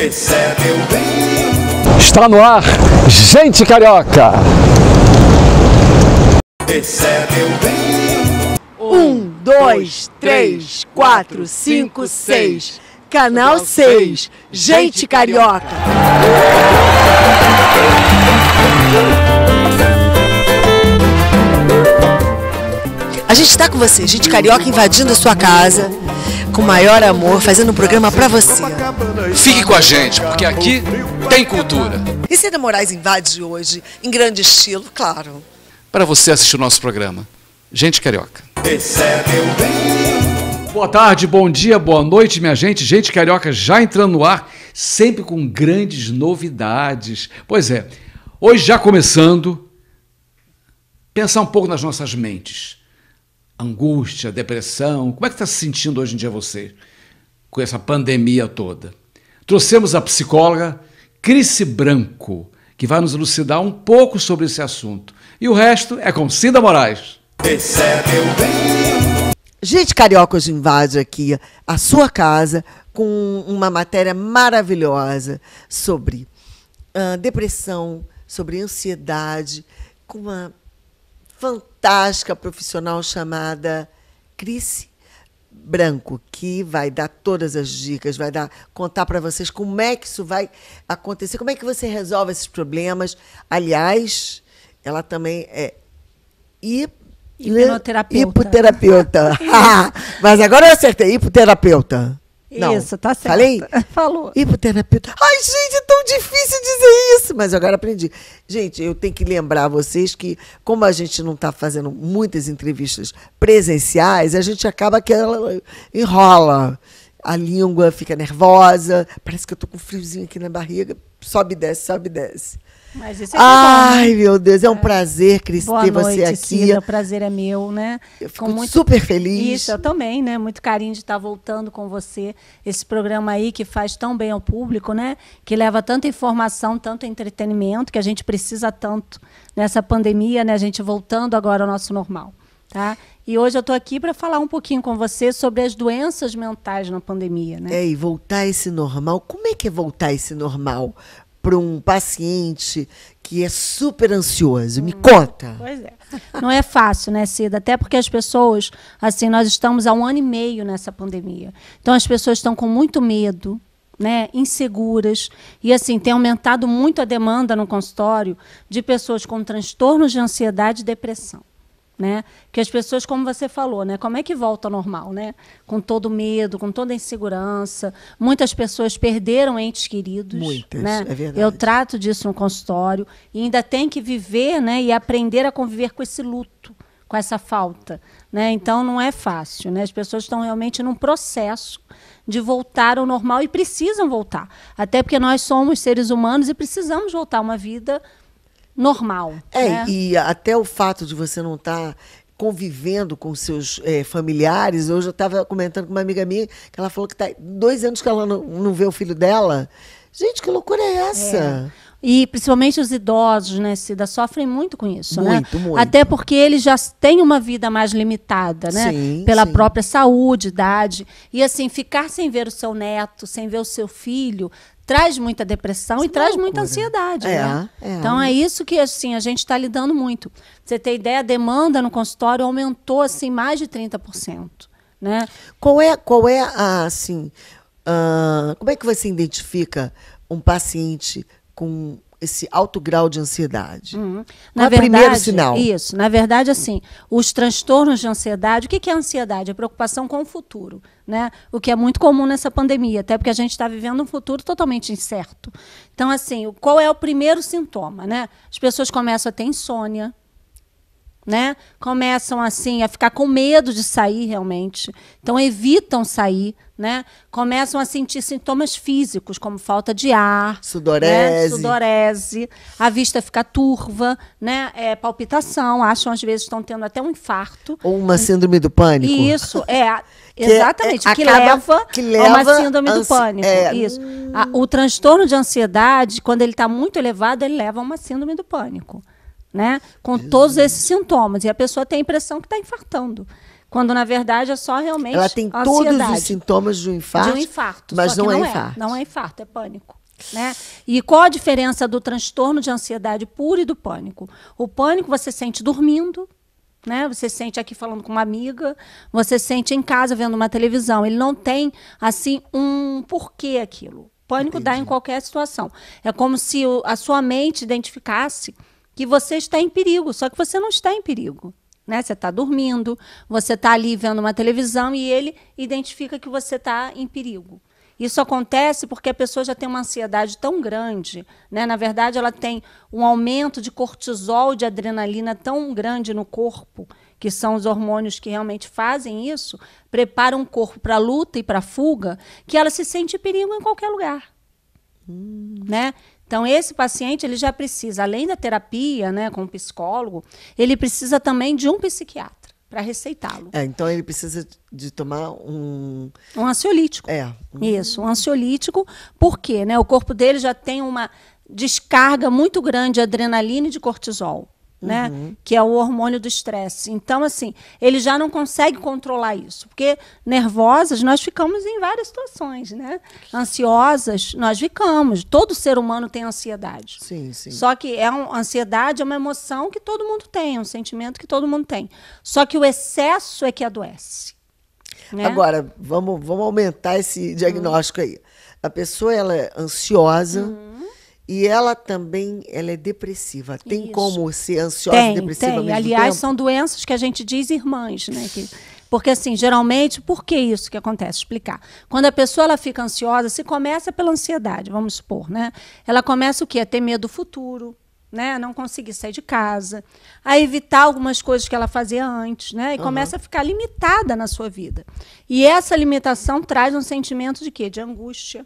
o bem. Está no ar, gente carioca. o bem. Um, dois, três, quatro, cinco, seis. Canal 6, Gente Carioca. A gente está com você, Gente Carioca invadindo a sua casa com maior amor, fazendo um programa para você. Fique com a gente, porque aqui tem cultura. E Cida Moraes invade hoje, em grande estilo, claro. Para você assistir o nosso programa, Gente Carioca. Boa tarde, bom dia, boa noite, minha gente. Gente Carioca já entrando no ar, sempre com grandes novidades. Pois é, hoje já começando, pensar um pouco nas nossas mentes angústia, depressão. Como é que está se sentindo hoje em dia você com essa pandemia toda? Trouxemos a psicóloga Cris Branco, que vai nos elucidar um pouco sobre esse assunto. E o resto é com Cida Moraes. Esse bem. Gente, cariocas invade aqui a sua casa com uma matéria maravilhosa sobre uh, depressão, sobre ansiedade, com uma fantástica profissional chamada Cris Branco, que vai dar todas as dicas, vai dar contar para vocês como é que isso vai acontecer, como é que você resolve esses problemas. Aliás, ela também é Hipnoterapeuta. Hipoterapeuta. Mas agora eu acertei, hipoterapeuta. Não. Isso, tá certo. Falei? Falou. E pro terapeuta. Ai, gente, é tão difícil dizer isso, mas agora aprendi. Gente, eu tenho que lembrar vocês que, como a gente não está fazendo muitas entrevistas presenciais, a gente acaba que ela enrola. A língua fica nervosa, parece que eu tô com um friozinho aqui na barriga, sobe e desce, sobe e desce. Mas isso é, é né? Ai, meu Deus, é um é. prazer, Cris, Boa ter noite, você aqui. Cida, o prazer é meu, né? Eu fico muito... super feliz. Isso, eu também, né? Muito carinho de estar voltando com você. Esse programa aí que faz tão bem ao público, né? Que leva tanta informação, tanto entretenimento, que a gente precisa tanto nessa pandemia, né? A gente voltando agora ao nosso normal. Tá? E hoje eu estou aqui para falar um pouquinho com você sobre as doenças mentais na pandemia. Né? É, e voltar a esse normal. Como é que é voltar a esse normal? para um paciente que é super ansioso? Me conta. Pois é. Não é fácil, né, Cida? Até porque as pessoas, assim, nós estamos há um ano e meio nessa pandemia. Então as pessoas estão com muito medo, né, inseguras. E assim, tem aumentado muito a demanda no consultório de pessoas com transtornos de ansiedade e depressão né? Que as pessoas, como você falou, né? Como é que volta ao normal, né? Com todo medo, com toda insegurança. Muitas pessoas perderam entes queridos. Muitas, né? é verdade. Eu trato disso no consultório. E ainda tem que viver, né? E aprender a conviver com esse luto, com essa falta, né? Então não é fácil, né? As pessoas estão realmente num processo de voltar ao normal e precisam voltar. Até porque nós somos seres humanos e precisamos voltar a uma vida normal. É, né? e até o fato de você não estar. Tá convivendo com seus é, familiares. Hoje eu estava comentando com uma amiga minha que ela falou que tá dois anos que ela não, não vê o filho dela. Gente, que loucura é essa? É. E principalmente os idosos, né, Cida, sofrem muito com isso, né? muito, né? Muito. Até porque eles já têm uma vida mais limitada, né? Sim, Pela sim. própria saúde, idade. E assim, ficar sem ver o seu neto, sem ver o seu filho, traz muita depressão Isso e é traz loucura. muita ansiedade. É, né? é. Então é isso que assim a gente está lidando muito. você ter ideia, a demanda no consultório aumentou assim mais de 30%. Né? Qual é, qual é a, assim, uh, como é que você identifica um paciente com esse alto grau de ansiedade? Uhum. Na Qual verdade, é o primeiro sinal? Isso. Na verdade, assim, os transtornos de ansiedade, o que é ansiedade? É preocupação com o futuro. Né? O que é muito comum nessa pandemia, até porque a gente está vivendo um futuro totalmente incerto. Então, assim, qual é o primeiro sintoma, né? As pessoas começam a ter insônia, né? Começam assim a ficar com medo de sair realmente. Então evitam sair, né? Começam a sentir sintomas físicos, como falta de ar, né? sudorese, né? sudorese a vista fica turva, né? É, palpitação, acham às vezes estão tendo até um infarto. Ou uma síndrome do pânico. Isso, é. Exatamente, que, é, que, leva que leva a uma síndrome do pânico. É, isso. A, o transtorno de ansiedade, quando ele está muito elevado, ele leva a uma síndrome do pânico né? Com Jesus. todos esses sintomas. E a pessoa tem a impressão que está infartando. Quando, na verdade, é só realmente. Ela tem ansiedade. todos os sintomas de um infarto. De um infarto. Mas não, é não, é infarto. É. Não é infarto, é pânico. Né? E qual a diferença do transtorno de ansiedade pura e do pânico? O pânico você sente dormindo, né? Você sente aqui falando com uma amiga, você sente em casa vendo uma televisão. Ele não tem assim um porquê aquilo. Pânico Entendi. dá em qualquer situação. É como se a sua mente identificasse que você está em perigo, só que você não está em perigo. Né? Você está dormindo, você está ali vendo uma televisão e ele identifica que você está em perigo. Isso acontece porque a pessoa já tem uma ansiedade tão grande, né? Na verdade, ela tem um aumento de cortisol, de adrenalina tão grande no corpo, que são os hormônios que realmente fazem isso, preparam o corpo para luta e para fuga, que ela se sente em perigo em qualquer lugar. Hum. Né? Então, esse paciente ele já precisa, além da terapia né, com o psicólogo, ele precisa também de um psiquiatra para receitá-lo. É, então ele precisa de tomar um um ansiolítico. É. Um... Isso, um ansiolítico, porque né, o corpo dele já tem uma descarga muito grande de adrenalina e de cortisol né? Uhum. Que é o hormônio do estresse. Então, assim, ele já não consegue controlar isso, porque nervosas nós ficamos em várias situações, né? Ansiosas nós ficamos. Todo ser humano tem ansiedade. Sim, sim. Só que é um, ansiedade é uma emoção que todo mundo tem, é um sentimento que todo mundo tem. Só que o excesso é que adoece. Né? Agora, vamos, vamos aumentar esse diagnóstico uhum. aí. A pessoa ela é ansiosa. Uhum e ela também ela é depressiva. Tem Isso. como ser ansiosa tem, e depressiva tem. mesmo Aliás, tempo? são doenças que a gente diz irmãs, né? Que, porque, assim, geralmente, por que isso que acontece? Explicar. Quando a pessoa ela fica ansiosa, se começa pela ansiedade, vamos supor, né? Ela começa o quê? A ter medo do futuro, né? Não conseguir sair de casa, a evitar algumas coisas que ela fazia antes, né? E uhum. começa a ficar limitada na sua vida. E essa limitação traz um sentimento de quê? De angústia,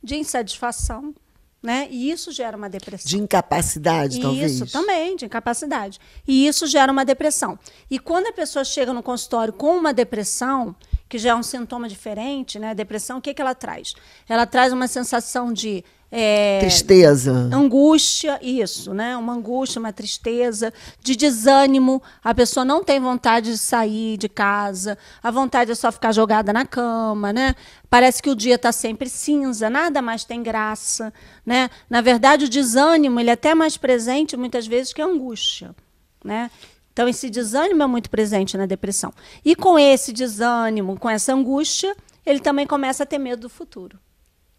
de insatisfação né? E isso gera uma depressão. De incapacidade, isso, talvez. Isso também, de incapacidade. E isso gera uma depressão. E quando a pessoa chega no consultório com uma depressão, que já é um sintoma diferente, né? A depressão, o que, é que ela traz? Ela traz uma sensação de é, tristeza. Angústia, isso, né? Uma angústia, uma tristeza, de desânimo. A pessoa não tem vontade de sair de casa, a vontade é só ficar jogada na cama, né? Parece que o dia está sempre cinza, nada mais tem graça, né? Na verdade, o desânimo ele é até mais presente muitas vezes que a angústia, né? Então, esse desânimo é muito presente na depressão. E com esse desânimo, com essa angústia, ele também começa a ter medo do futuro.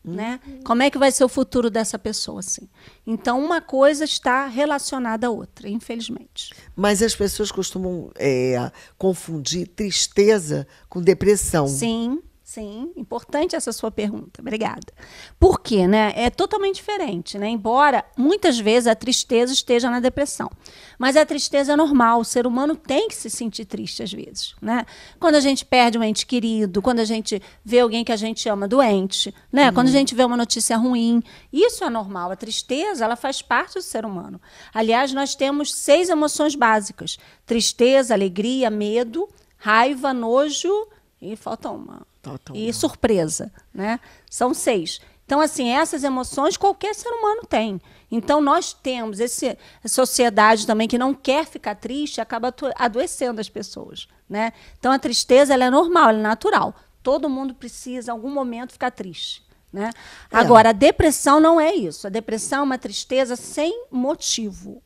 Hum. Né? Como é que vai ser o futuro dessa pessoa? Assim? Então, uma coisa está relacionada à outra, infelizmente. Mas as pessoas costumam é, confundir tristeza com depressão. Sim. Sim, importante essa sua pergunta. Obrigada. Por quê, né? É totalmente diferente, né? Embora muitas vezes a tristeza esteja na depressão, mas a tristeza é normal, o ser humano tem que se sentir triste às vezes, né? Quando a gente perde um ente querido, quando a gente vê alguém que a gente ama doente, né? Quando a uhum. gente vê uma notícia ruim, isso é normal. A tristeza, ela faz parte do ser humano. Aliás, nós temos seis emoções básicas: tristeza, alegria, medo, raiva, nojo e falta uma e surpresa, né? São seis. Então, assim, essas emoções qualquer ser humano tem. Então, nós temos esse, sociedade também que não quer ficar triste, acaba adoecendo as pessoas. Né? Então, a tristeza ela é normal, ela é natural. Todo mundo precisa, em algum momento, ficar triste. Né? É. Agora, a depressão não é isso. A depressão é uma tristeza sem motivo.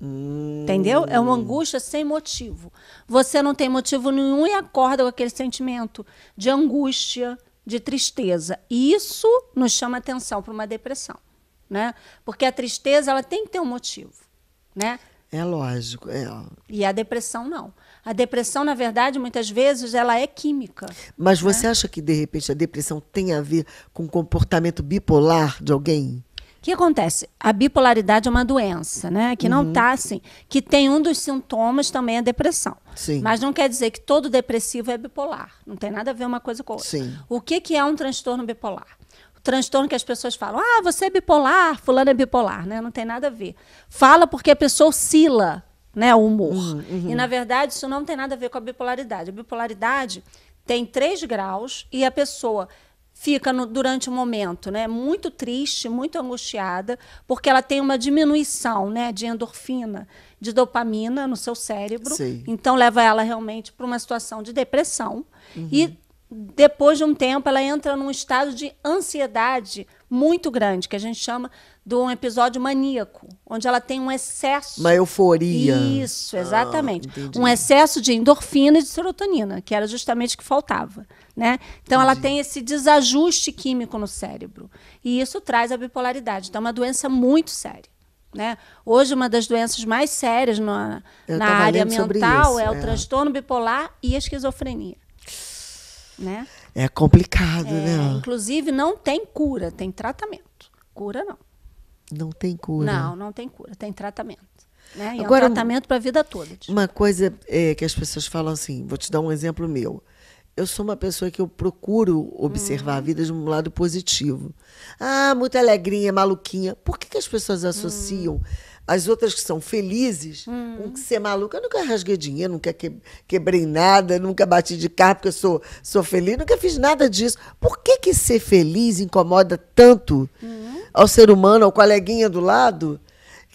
Entendeu? É uma angústia sem motivo. Você não tem motivo nenhum e acorda com aquele sentimento de angústia, de tristeza. E isso nos chama atenção para uma depressão, né? Porque a tristeza ela tem que ter um motivo, né? É lógico, é. E a depressão não. A depressão, na verdade, muitas vezes ela é química. Mas né? você acha que de repente a depressão tem a ver com o comportamento bipolar de alguém? que acontece? A bipolaridade é uma doença, né? Que não está uhum. assim, que tem um dos sintomas também é a depressão. Sim. Mas não quer dizer que todo depressivo é bipolar. Não tem nada a ver uma coisa com outra. Sim. O que, que é um transtorno bipolar? transtorno que as pessoas falam: ah, você é bipolar, fulano é bipolar, né? Não tem nada a ver. Fala porque a pessoa oscila, né, o humor. Uhum, uhum. E na verdade isso não tem nada a ver com a bipolaridade. A bipolaridade tem três graus e a pessoa fica no, durante o momento, né? Muito triste, muito angustiada, porque ela tem uma diminuição, né, de endorfina, de dopamina no seu cérebro. Sim. Então leva ela realmente para uma situação de depressão uhum. e depois de um tempo ela entra num estado de ansiedade muito grande, que a gente chama de um episódio maníaco, onde ela tem um excesso. Uma euforia. Isso, ah, exatamente. Ah, um excesso de endorfina e de serotonina, que era justamente o que faltava. Né? Então, Entendi. ela tem esse desajuste químico no cérebro. E isso traz a bipolaridade. Então, é uma doença muito séria. Né? Hoje, uma das doenças mais sérias no, na área mental é, é, o é. transtorno bipolar e a esquizofrenia. Né? É complicado, é, né? Inclusive, não tem cura, tem tratamento. Cura não. Não tem cura. Não, não tem cura, tem tratamento. Né? Agora, é um tratamento para a vida toda. Tipo. Uma coisa é, que as pessoas falam assim, vou te dar um exemplo meu eu sou uma pessoa que eu procuro observar hum. a vida de um lado positivo. Ah, muito alegrinha, maluquinha. Por que, que as pessoas associam hum. as outras que são felizes hum. com ser maluca? Eu nunca rasguei dinheiro, nunca que, quebrei nada, nunca bati de carro porque eu sou, sou feliz, nunca fiz nada disso. Por que, que ser feliz incomoda tanto hum. ao ser humano, ao coleguinha do lado?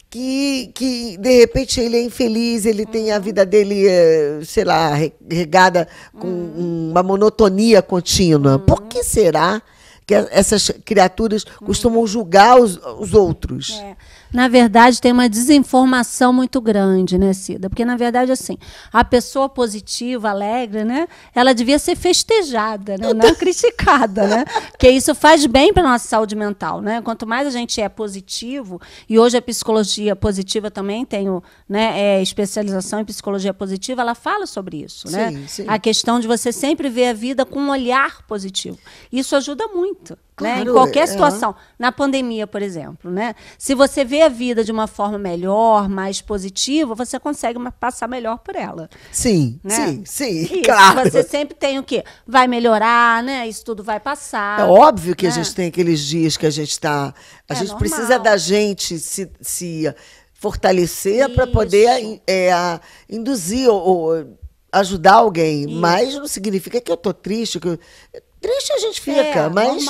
que, que de repente ele é infeliz, ele uhum. tem a uhum. vida dele, eh, sei lá, regada com uhum. uma monotonia contínua. Uhum. Por que será que essas criaturas uhum. costumam julgar os, os outros? É na verdade, tem uma desinformação muito grande, né, Cida? Porque, na verdade, assim, a pessoa positiva, alegre, né? Ela devia ser festejada, né? não criticada, né? Porque isso faz bem para a nossa saúde mental, né? Quanto mais a gente é positivo, e hoje a psicologia positiva também tenho né, é, especialização em psicologia positiva, ela fala sobre isso, né? sim, né? Sim. A questão de você sempre ver a vida com um olhar positivo. Isso ajuda muito. Claro, né? Em qualquer é. situação. É. Na pandemia, por exemplo, né? Se você vê a vida de uma forma melhor, mais positiva, você consegue passar melhor por ela. Sim, né? sim, sim, Isso, claro. Você sempre tem o quê? Vai melhorar, né? Isso tudo vai passar. É óbvio que né? a gente tem aqueles dias que a gente está... A é gente normal. precisa da gente se... se fortalecer para poder é, induzir ou, ou ajudar alguém, Isso. mas não significa que eu tô triste, que eu, Triste a gente fica, é, mas.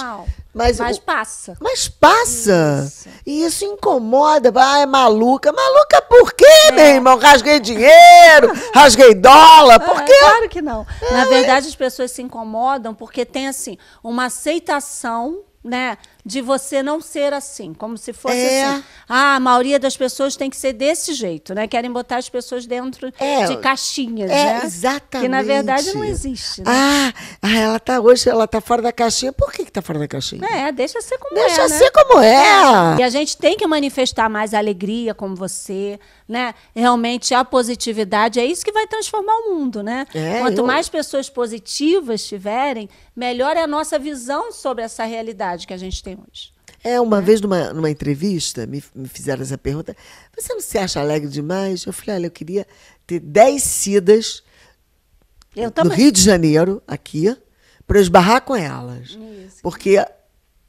Mas, mas passa. Mas passa. Isso. E isso incomoda. Ah, é maluca. Maluca por quê, é. meu irmão? Rasguei dinheiro, rasguei dólar. Por é, quê? É, claro que não. Na é, verdade, as pessoas se incomodam porque tem, assim, uma aceitação né, de você não ser assim, como se fosse é. assim. Ah, a maioria das pessoas tem que ser desse jeito, né? Querem botar as pessoas dentro é. de caixinhas, é, né? Exatamente. Que na verdade não existe. Né? Ah, ah ela tá hoje, ela tá fora da caixinha. Por que, que tá fora da caixinha? É, deixa ser como deixa é. Deixa né? ser né? como é. E a gente tem que manifestar mais alegria como você, né? Realmente a positividade é isso que vai transformar o mundo, né? É, Quanto eu... mais pessoas positivas tiverem, melhor é a nossa visão sobre essa realidade que a gente tem é, uma né? vez numa, numa entrevista, me, me fizeram essa pergunta: você não se acha alegre demais? Eu falei: olha, eu queria ter 10 cidas eu no Rio de Janeiro, aqui, para esbarrar com elas. Isso. Porque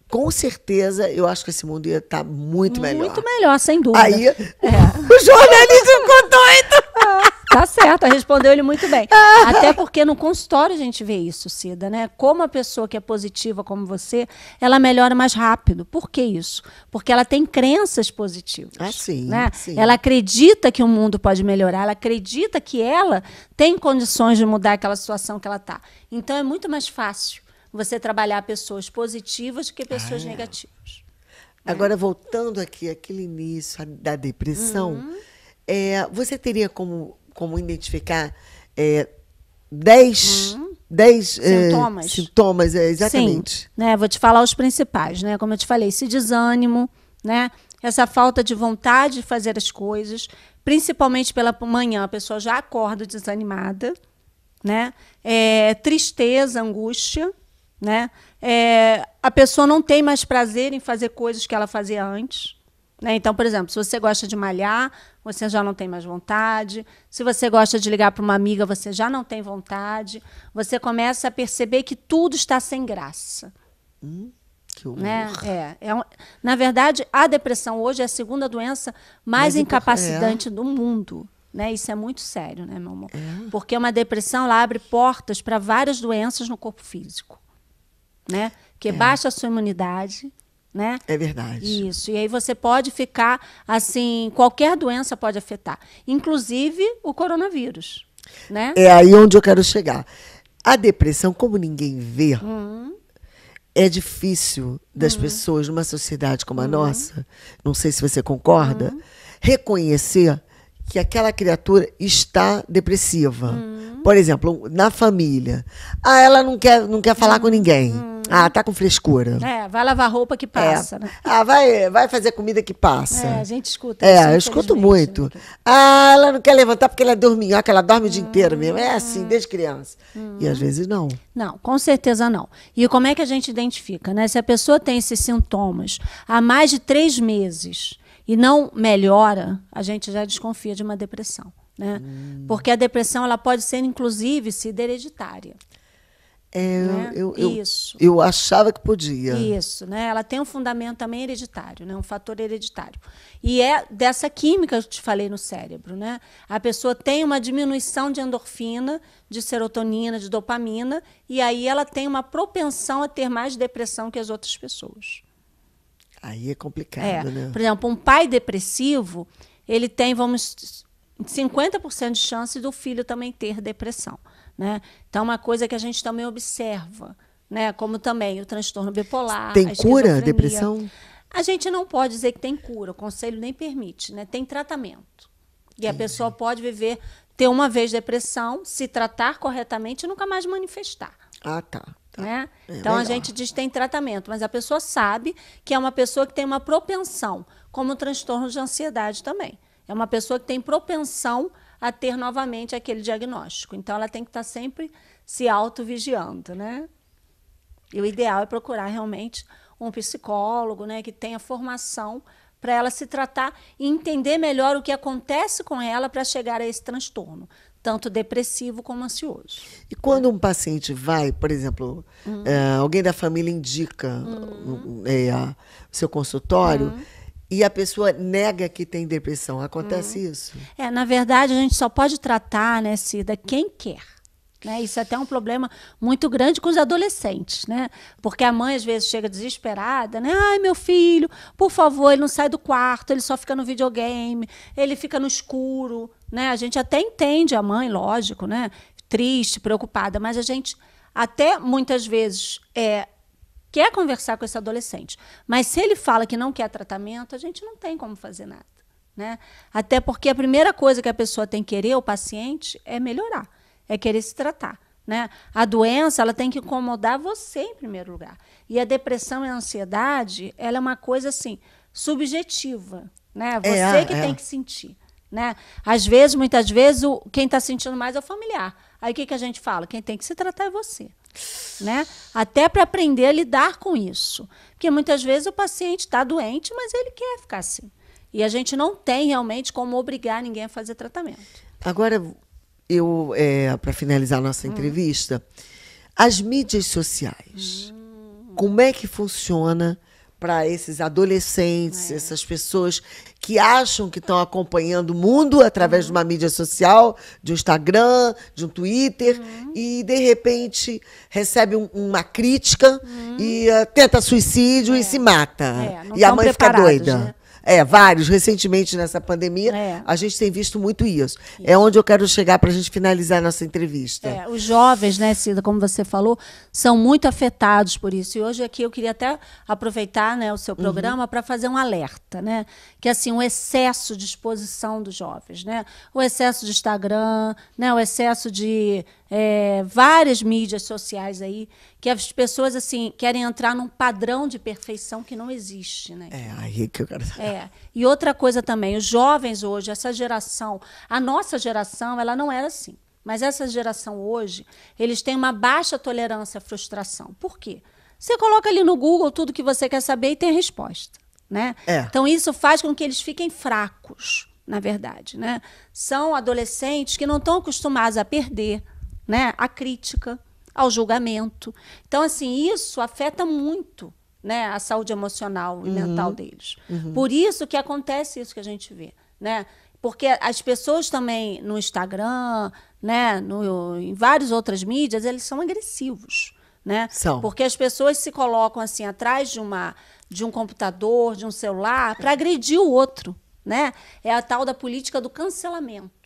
com certeza, eu acho que esse mundo ia estar tá muito melhor. Muito melhor, sem dúvida. Aí, é. o jornalismo contou, então. Ah. Tá certo, respondeu ele muito bem. Até porque no consultório a gente vê isso, Cida, né? Como a pessoa que é positiva como você, ela melhora mais rápido. Por que isso? Porque ela tem crenças positivas. Ah, sim, né? sim. Ela acredita que o mundo pode melhorar, ela acredita que ela tem condições de mudar aquela situação que ela tá. Então é muito mais fácil você trabalhar pessoas positivas do que pessoas ah. negativas. Né? Agora, voltando aqui, aquele início da depressão, uhum. é, você teria como como identificar é, dez, uhum. dez é, sintomas. É, sintomas, é, exatamente. Sim, né, vou te falar os principais, né? Como eu te falei, esse desânimo, né? Essa falta de vontade de fazer as coisas, principalmente pela manhã, a pessoa já acorda desanimada, né? É, tristeza, angústia, né? É, a pessoa não tem mais prazer em fazer coisas que ela fazia antes, né? Então, por exemplo, se você gosta de malhar, você já não tem mais vontade. Se você gosta de ligar para uma amiga, você já não tem vontade. Você começa a perceber que tudo está sem graça. Hum, que horror. Né? É, é um... Na verdade, a depressão hoje é a segunda doença mais, mais incapacitante é. do mundo. Né? Isso é muito sério, né, meu amor? É. Porque uma depressão ela abre portas para várias doenças no corpo físico. Né? Que é. baixa a sua imunidade né? É verdade. Isso. E aí você pode ficar assim, qualquer doença pode afetar, inclusive o coronavírus, né? É aí onde eu quero chegar. A depressão, como ninguém vê, é difícil das uhum. pessoas numa sociedade como a uhum. nossa, não sei se você concorda, uhum. reconhecer que aquela criatura está depressiva. Por exemplo, na família. Ah, ela não quer, não quer falar com ninguém ah, tá com frescura. É, vai lavar roupa que é. passa, é. né? Ah, vai, vai fazer comida que passa. É, a gente escuta. É, isso, eu escuto muito. Né, ah, ela não quer levantar porque ela é dorminhoca, ela dorme hum, o dia ah. inteiro mesmo. É assim, desde criança. Hum. E às hum. vezes não. Não, com certeza não. E como é que a gente identifica, né? Se a pessoa tem esses sintomas há mais de três meses e não melhora, a gente já desconfia de uma depressão. Né? Hum. Porque a depressão ela pode ser, inclusive, se hereditária. É, né? eu, eu, Isso. Eu, eu achava que podia. Isso, né? Ela tem um fundamento também hereditário, né? um fator hereditário. E é dessa química que eu te falei no cérebro, né? A pessoa tem uma diminuição de endorfina, de serotonina, de dopamina, e aí ela tem uma propensão a ter mais depressão que as outras pessoas. Aí é complicado, é. né? Por exemplo, um pai depressivo, ele tem, vamos, 50% de chance do filho também ter depressão. Né? Então, é uma coisa que a gente também observa, né? como também o transtorno bipolar. Tem a cura a depressão? A gente não pode dizer que tem cura, o conselho nem permite, né? tem tratamento. E Entendi. a pessoa pode viver, ter uma vez depressão, se tratar corretamente e nunca mais manifestar. Ah, tá. Tá. Né? É, então melhor. a gente diz que tem tratamento, mas a pessoa sabe que é uma pessoa que tem uma propensão, como o transtorno de ansiedade também. É uma pessoa que tem propensão a ter novamente aquele diagnóstico. Então, ela tem que estar tá sempre se autovigiando, né? E o ideal é procurar realmente um psicólogo, né, que tenha formação para ela se tratar e entender melhor o que acontece com ela para chegar a esse transtorno, tanto depressivo como ansioso. E quando um paciente vai, por exemplo, uhum. é, alguém da família indica uhum. é, o seu consultório. Uhum e a pessoa nega que tem depressão. Acontece uhum. isso? É, na verdade, a gente só pode tratar, né, Cida, quem quer. Né? Isso é até um problema muito grande com os adolescentes, né? Porque a mãe às vezes chega desesperada, né? Ai, meu filho, por favor, ele não sai do quarto, ele só fica no videogame, ele fica no escuro, né? A gente até entende a mãe, lógico, né? Triste, preocupada, mas a gente até muitas vezes é, quer conversar com esse adolescente. Mas se ele fala que não quer tratamento, a gente não tem como fazer nada. Né? Até porque a primeira coisa que a pessoa tem que querer, o paciente, é melhorar, é querer se tratar. Né? A doença ela tem que incomodar você em primeiro lugar. E a depressão e a ansiedade ela é uma coisa assim subjetiva, né? É, você é, que é. tem que sentir, né? Às vezes, muitas vezes, o, quem está sentindo mais é o familiar. Aí o que, que a gente fala? Quem tem que se tratar é você. Né? Até para aprender a lidar com isso. Porque muitas vezes o paciente está doente, mas ele quer ficar assim. E a gente não tem realmente como obrigar ninguém a fazer tratamento. Agora, eu é, para finalizar nossa hum. entrevista, hum. as mídias sociais. Hum. Como é que funciona? para esses adolescentes, é. essas pessoas que acham que estão acompanhando o mundo através uhum. de uma mídia social, de um Instagram, de um Twitter, uhum. e de repente recebe um, uma crítica uhum. e uh, tenta suicídio é. e se mata. É, e a mãe fica doida. Né? É, vários. Recentemente, nessa pandemia, é. a gente tem visto muito isso. isso. É onde eu quero chegar para a gente finalizar a nossa entrevista. É, os jovens, né, Cida, como você falou, são muito afetados por isso. E hoje aqui eu queria até aproveitar né, o seu uhum. programa uhum. para fazer um alerta, né? Que assim, o excesso de exposição dos jovens, né? O excesso de Instagram, né? o excesso de é, várias mídias sociais aí que as pessoas assim querem entrar num padrão de perfeição que não existe, né? É aí que eu quero. É e outra coisa também, os jovens hoje, essa geração, a nossa geração, ela não era assim, mas essa geração hoje, eles têm uma baixa tolerância à frustração. Por quê? Você coloca ali no Google tudo que você quer saber e tem a resposta, né? É. Então isso faz com que eles fiquem fracos, na verdade, né? São adolescentes que não estão acostumados a perder né, à crítica, ao julgamento. Então, assim, isso afeta muito né, a saúde emocional e uhum. mental deles. Uhum. Por isso que acontece isso que a gente vê, né? Porque as pessoas também no Instagram, né, no, em várias outras mídias, eles são agressivos, né? São. Porque as pessoas se colocam assim atrás de uma de um computador, de um celular para agredir o outro, né? É a tal da política do cancelamento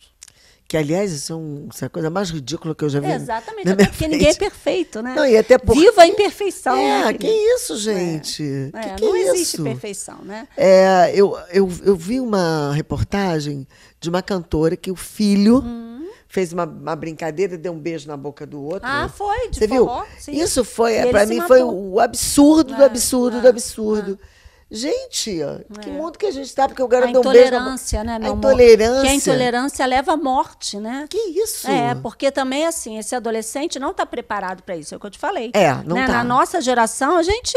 que aliás são, é isso é a coisa mais ridícula que eu já vi. Exatamente, até porque frente. ninguém é perfeito, né? Não, e até por... Viva a imperfeição. É, né, que isso, gente? É. Que é, que não é existe isso? perfeição, né? É, eu, eu, eu vi uma reportagem de uma cantora que o filho hum. fez uma, uma, brincadeira, deu um beijo na boca do outro. Ah, foi, de Você forró, viu? Sim. Isso foi, é, para mim matou. foi o absurdo do ah, absurdo do ah, absurdo. Ah. Gente, que é. mundo que a gente está, porque o garoto é um beijo. A intolerância, né, meu a intolerância. Que a intolerância leva à morte, né? Que isso? É, porque também, assim, esse adolescente não está preparado para isso, é o que eu te falei. É, não né? tá. Na nossa geração, a gente...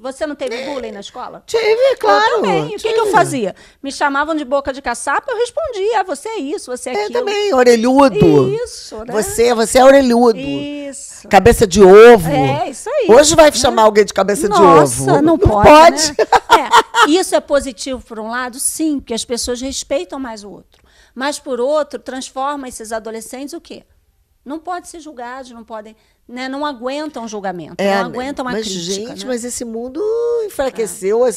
Você não teve é. bullying na escola? Tive, claro. Eu também. Tive. O que, que, eu fazia? Me chamavam de boca de caçapa, eu respondia, ah, você é isso, você é aquilo. Eu também, orelhudo. Isso, né? Você, você é orelhudo. Isso. Cabeça de ovo. É, isso aí. Hoje vai né? chamar alguém de cabeça nossa, de ovo. Nossa, não, não pode. pode. Né? É, isso é positivo por um lado, sim, porque as pessoas respeitam mais o outro. Mas por outro, transforma esses adolescentes o quê? Não podem ser julgados, não podem, né, não aguentam julgamento, é, não né, aguentam uma mas, crítica. Gente, né? mas esse mundo é. enfraqueceu é.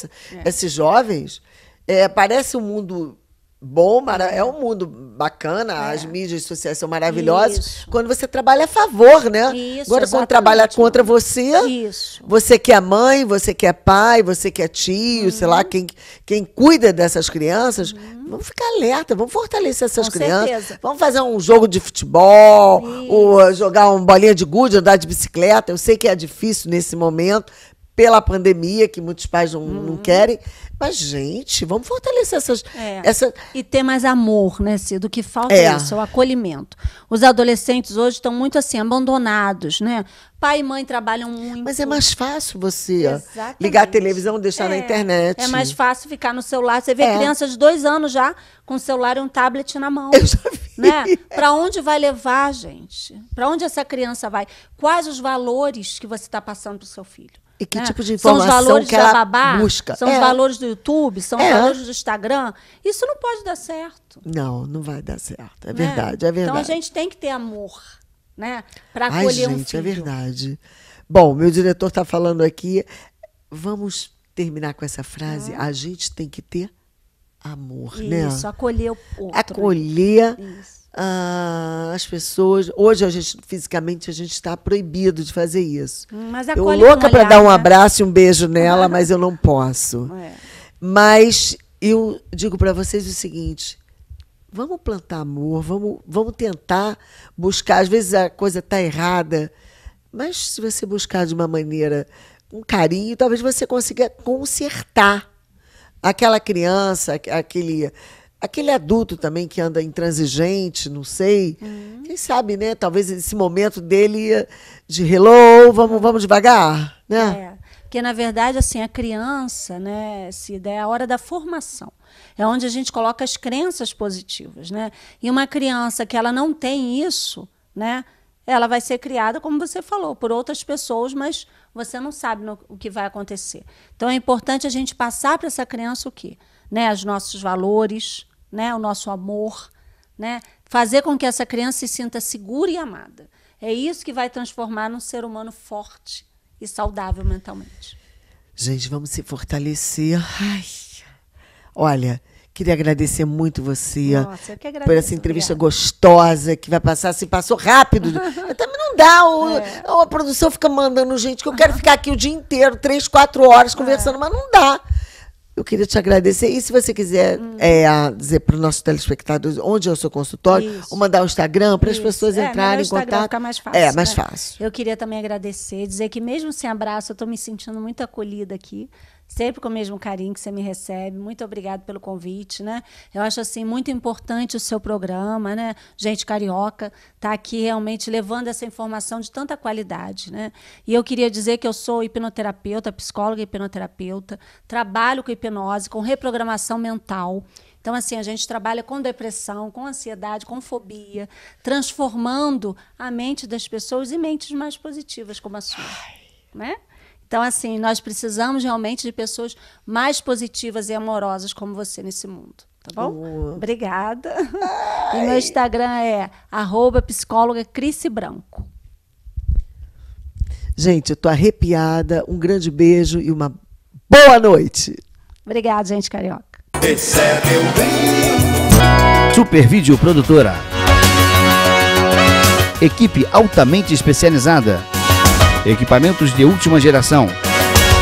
esses jovens. É, parece um mundo bom, mara é um mundo bacana, é. as mídias sociais são maravilhosas. Isso. Quando você trabalha a favor, né? Isso, Agora, quando trabalha contra você, Isso. você que é mãe, você que é pai, você que é tio, uhum. sei lá, uhum. quem, quem cuida dessas crianças, uhum. vamos ficar alerta, vamos fortalecer essas Com crianças. Certeza. Vamos fazer um jogo de futebol, Isso. ou ah, jogar uma bolinha de gude, andar de bicicleta. Eu sei que é difícil nesse momento, pela pandemia, que muitos pais não, uhum. não querem. Mas, gente, vamos fortalecer essas, é. Essa... E ter mais amor, né, Cid? O que falta é isso, é o acolhimento. Os adolescentes hoje estão muito assim, abandonados, né? Pai e mãe trabalham muito. Mas é mais fácil você ligar a televisão deixar é. na internet. É mais fácil ficar no celular. Você vê é. criança de dois anos já com o celular e um tablet na mão. Eu já vi. Né? Para onde vai levar, gente? Para onde essa criança vai? Quais os valores que você está passando para o seu filho? e que né? tipo de informação são os valores que ela da babá, busca. São é. os valores do YouTube, são é. os valores do Instagram. Isso não pode dar certo. Não, não vai dar certo. É né? verdade, é verdade. Então a gente tem que ter amor, né? Para acolher Ai, gente, um é filho. é verdade. Bom, meu diretor está falando aqui. Vamos terminar com essa frase. É. A gente tem que ter amor, Isso, né? Isso, acolher o outro. Acolher ah, as pessoas. Hoje a gente fisicamente a gente está proibido de fazer isso. Mas eu louca para dar um né? abraço e um beijo nela, mas eu não posso. É. Mas eu digo para vocês o seguinte: vamos plantar amor, vamos, vamos tentar buscar. Às vezes a coisa está errada, mas se você buscar de uma maneira, um carinho, talvez você consiga consertar aquela criança, aquele aquele adulto também que anda intransigente, não sei. Uhum. Quem sabe, né? Talvez esse momento dele de hello, vamos, vamos devagar, né? É. Porque, na verdade, assim, a criança, né, se der, é a hora da formação. É onde a gente coloca as crenças positivas, né? E uma criança que ela não tem isso, né? ela vai ser criada, como você falou, por outras pessoas, mas você não sabe no, o que vai acontecer. Então é importante a gente passar para essa criança o quê? Né? Os nossos valores, né? o nosso amor, né? fazer com que essa criança se sinta segura e amada. É isso que vai transformar num ser humano forte e saudável mentalmente. Gente, vamos se fortalecer. Ai. Olha, Queria agradecer muito você Nossa, agradeço, por essa entrevista obrigada. gostosa que vai passar, se passou rápido. também não dá, o, é. a produção fica mandando gente que eu quero ficar aqui o dia inteiro, três, quatro horas ah. conversando, é. mas não dá. Eu queria te agradecer. E se você quiser hum. é, dizer para os nossos telespectadores onde é o seu consultório, Isso. ou mandar o Instagram para as pessoas é, entrarem em contato. Fica mais fácil, é, mais né? fácil. Eu queria também agradecer, dizer que mesmo sem abraço, eu estou me sentindo muito acolhida aqui sempre com o mesmo carinho que você me recebe. Muito obrigada pelo convite, né? Eu acho assim muito importante o seu programa, né? Gente carioca tá aqui realmente levando essa informação de tanta qualidade, né? E eu queria dizer que eu sou hipnoterapeuta, psicóloga e hipnoterapeuta, trabalho com hipnose, com reprogramação mental. Então, assim, a gente trabalha com depressão, com ansiedade, com fobia, transformando a mente das pessoas em mentes mais positivas, como a sua. Ai. Né? Então, assim, nós precisamos realmente de pessoas mais positivas e amorosas como você nesse mundo. Tá bom? Uh. Obrigada. Ai. E meu Instagram é arroba psicóloga Branco. Gente, eu tô arrepiada. Um grande beijo e uma boa noite. Obrigada, gente carioca. Esse é meu bem. Super Vídeo Produtora. Equipe altamente especializada equipamentos de última geração.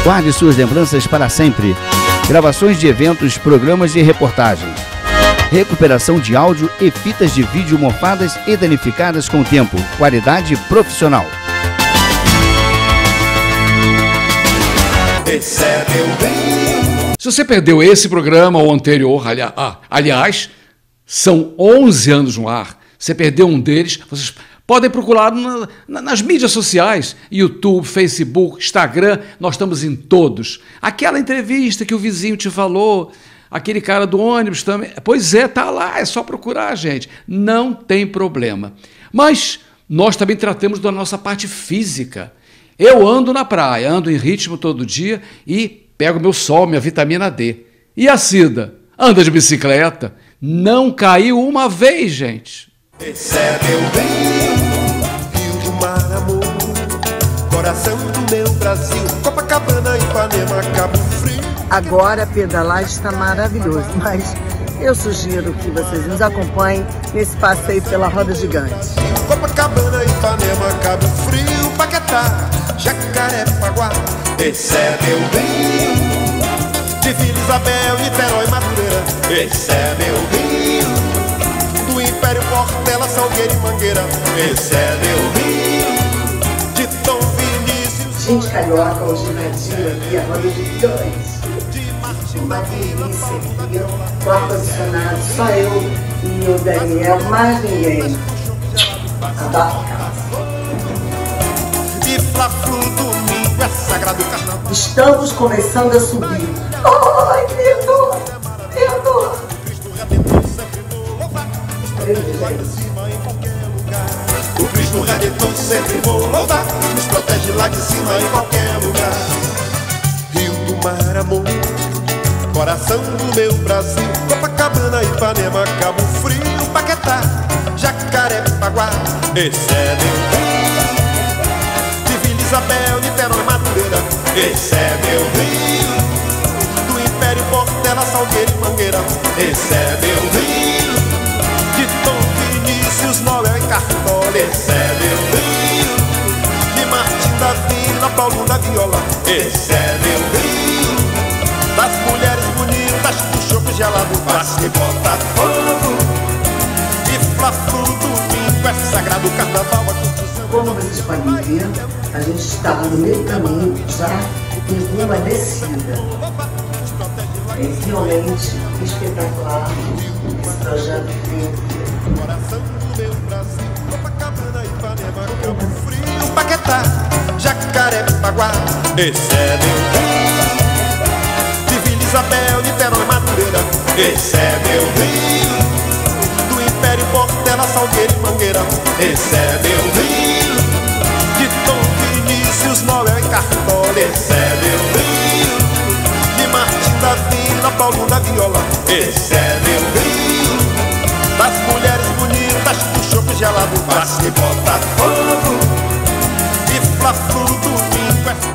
Guarde suas lembranças para sempre. Gravações de eventos, programas de reportagens. Recuperação de áudio e fitas de vídeo morfadas e danificadas com o tempo. Qualidade profissional. Se você perdeu esse programa ou anterior, ah, aliás, são 11 anos no ar. Você perdeu um deles, Podem procurar na, na, nas mídias sociais, YouTube, Facebook, Instagram, nós estamos em todos. Aquela entrevista que o vizinho te falou, aquele cara do ônibus também. Pois é, tá lá, é só procurar, gente. Não tem problema. Mas nós também tratamos da nossa parte física. Eu ando na praia, ando em ritmo todo dia e pego meu sol, minha vitamina D. E a Cida? Anda de bicicleta? Não caiu uma vez, gente. Esse é meu bem, Rio do Mar, amor, coração do meu Brasil, Copacabana, Ipanema, Cabo Frio. Agora pedalar está maravilhoso, mas eu sugiro que vocês nos acompanhem nesse passeio pela Roda Gigante. Copacabana, Ipanema, Cabo Frio, Paquetá, Jacarepaguá, esse é meu bem. De Vila Isabel, Niterói, Madureira, esse é meu bem. Império, Portela, Salgueiro e Mangueira. Esse é meu Rio de Tom Vinícius. Gente carioca tá alternativa aqui, a roda de milhões. Uma delícia, entendeu? Mal posicionado, só eu e o Daniel, mais ninguém. é carnaval. Estamos começando a subir. Ai, oh, meu de cima em qualquer lugar. O Cristo redentor sempre vou louvar. Nos protege lá de cima em qualquer lugar. Rio do Mar, amor. Coração do meu Brasil. Copacabana, Ipanema, Cabo Frio, Paquetá, Jacaré, Paguá. Esse é meu rio. De Vila Isabel, Niterói, Madureira. Esse é meu rio. Do Império, Portela, Salgueiro e Mangueirão. Esse é meu rio Rios, Morel e Cartola Esse é meu rio De Martim da Vila, Paulo da Viola Esse é meu rio Das mulheres bonitas, do chope gelado Faz que bota fogo E fla-flu domingo é sagrado Carnaval aqui é Como a gente pode ver, a gente estava tá no meio do caminho já em uma descida é realmente espetacular esse projeto que Jacarepaguá Esse é meu rio De Vila Isabel, de Verona Madureira Esse é meu rio Do Império Portela, Salgueiro e Mangueira. Esse é meu rio De Tom Vinícius, Noel e Cartola Esse é meu rio De Martim da Vila, Paulo da Viola Esse é meu rio Das mulheres bonitas, do choco gelado Mas que bota fogo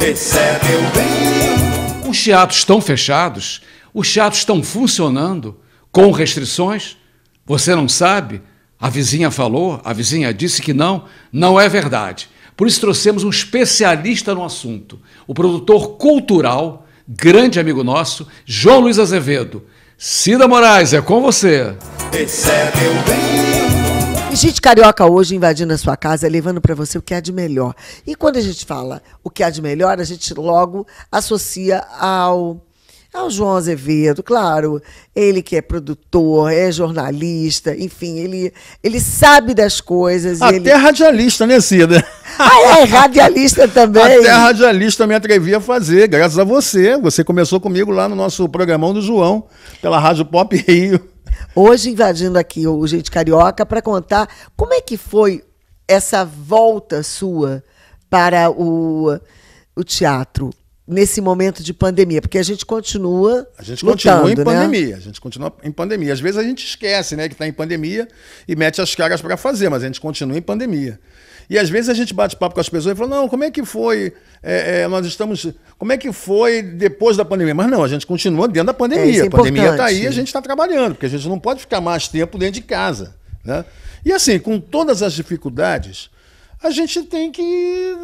é, é bem. Os teatros estão fechados, os teatros estão funcionando com restrições. Você não sabe? A vizinha falou, a vizinha disse que não, não é verdade. Por isso trouxemos um especialista no assunto, o produtor cultural, grande amigo nosso, João Luiz Azevedo. Cida Moraes, é com você. Recebe é bem. A gente carioca hoje invadindo a sua casa, levando para você o que há de melhor. E quando a gente fala o que há de melhor, a gente logo associa ao ao João Azevedo, claro, ele que é produtor, é jornalista, enfim, ele, ele sabe das coisas. Até ele... radialista, né, Cida? Ah, é, radialista também. Até radialista me atrevi a fazer, graças a você. Você começou comigo lá no nosso programão do João, pela Rádio Pop Rio. Hoje invadindo aqui o Gente Carioca para contar como é que foi essa volta sua para o, o teatro nesse momento de pandemia, porque a gente continua A gente lutando, continua em né? pandemia, a gente continua em pandemia. Às vezes a gente esquece, né, que está em pandemia e mete as cargas para fazer, mas a gente continua em pandemia. E às vezes a gente bate papo com as pessoas e fala, não, como é que foi? É, é, nós estamos. Como é que foi depois da pandemia? Mas não, a gente continua dentro da é, é pandemia. É, a pandemia está aí e a gente está trabalhando, porque a gente não pode ficar mais tempo dentro de casa. Né? E assim, com todas as dificuldades, a gente tem que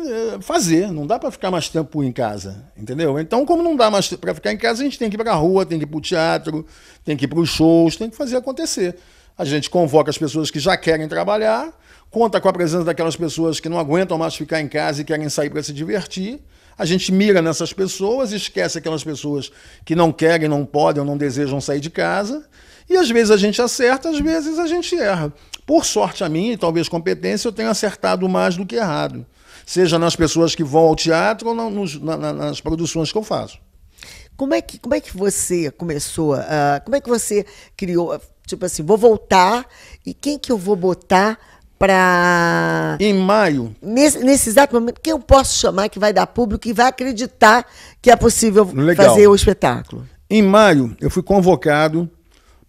eh, fazer. Não dá para ficar mais tempo em casa, entendeu? Então, como não dá mais para ficar em casa, a gente tem que ir para a rua, tem que ir para o teatro, tem que ir para os shows, tem que fazer acontecer. A gente convoca as pessoas que já querem trabalhar conta com a presença daquelas pessoas que não aguentam mais ficar em casa e querem sair para se divertir. A gente mira nessas pessoas, esquece aquelas pessoas que não querem, não podem ou não desejam sair de casa. E às vezes a gente acerta, às vezes a gente erra. Por sorte a mim e talvez competência, eu tenho acertado mais do que errado. Seja nas pessoas que vão ao teatro ou nos, na, nas produções que eu faço. Como é que, como é que você começou? Uh, como é que você criou? Tipo assim, vou voltar e quem que eu vou botar para. Em maio? Nesse, nesse, exato momento, quem eu posso chamar que vai dar público e vai acreditar que é possível Legal. fazer o espetáculo? Em maio, eu fui convocado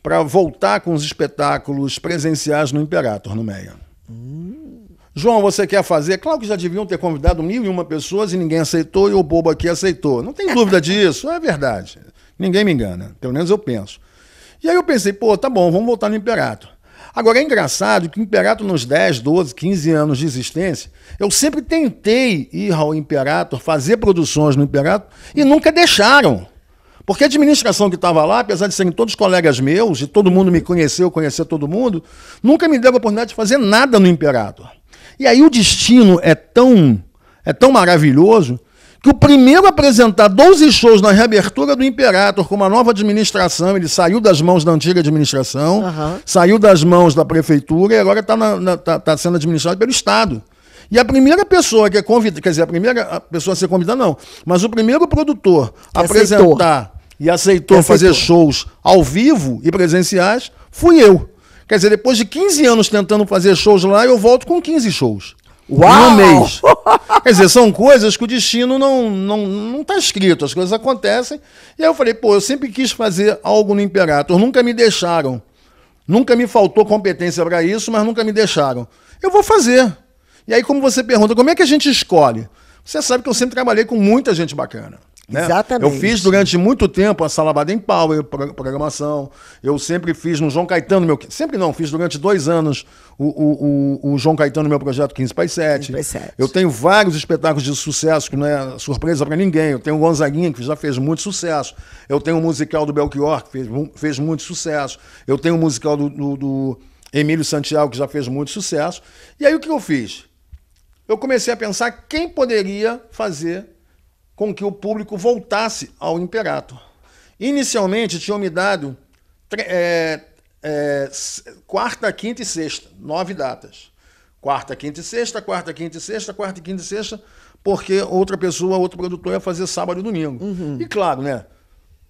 para voltar com os espetáculos presenciais no Imperator, no Meia. Hum. João, você quer fazer? Claro que já deviam ter convidado mil e uma pessoas e ninguém aceitou e o bobo aqui aceitou. Não tem dúvida disso, é verdade. Ninguém me engana, pelo menos eu penso. E aí eu pensei, pô, tá bom, vamos voltar no Imperator. Agora, é engraçado que o Imperator, nos 10, 12, 15 anos de existência, eu sempre tentei ir ao Imperator, fazer produções no Imperator, e nunca deixaram. Porque a administração que estava lá, apesar de serem todos colegas meus, e todo mundo me conheceu, conhecer todo mundo, nunca me deu a oportunidade de fazer nada no Imperator. E aí o destino é tão, é tão maravilhoso que o primeiro a apresentar 12 shows na reabertura do Imperator com uma nova administração, ele saiu das mãos da antiga administração, uhum. saiu das mãos da prefeitura e agora está tá, tá sendo administrado pelo Estado. E a primeira pessoa que é convidada, quer dizer, a primeira pessoa a ser convidada, não, mas o primeiro produtor a apresentar e aceitou, aceitou fazer shows ao vivo e presenciais fui eu. Quer dizer, depois de 15 anos tentando fazer shows lá, eu volto com 15 shows. Uau! Um mês. Quer dizer, são coisas que o destino não não não tá escrito, as coisas acontecem. E aí eu falei, pô, eu sempre quis fazer algo no Imperator, nunca me deixaram. Nunca me faltou competência para isso, mas nunca me deixaram. Eu vou fazer. E aí como você pergunta, como é que a gente escolhe? Você sabe que eu sempre trabalhei com muita gente bacana. Né? Exatamente. Eu fiz durante muito tempo a Sala Baden Power, programação. Eu sempre fiz no João Caetano, meu. Sempre não, fiz durante dois anos o, o, o, o João Caetano, meu projeto 15 para 7. Eu tenho vários espetáculos de sucesso, que não é surpresa para ninguém. Eu tenho o Gonzaguinha, que já fez muito sucesso. Eu tenho o musical do Belchior, que fez, fez muito sucesso. Eu tenho o musical do, do, do Emílio Santiago, que já fez muito sucesso. E aí o que eu fiz? Eu comecei a pensar quem poderia fazer com que o público voltasse ao imperato. Inicialmente tinham me dado é, é, quarta, quinta e sexta, nove datas. Quarta, quinta e sexta, quarta, quinta e sexta, quarta, quinta e sexta, porque outra pessoa, outro produtor ia fazer sábado e domingo. Uhum. E claro, né?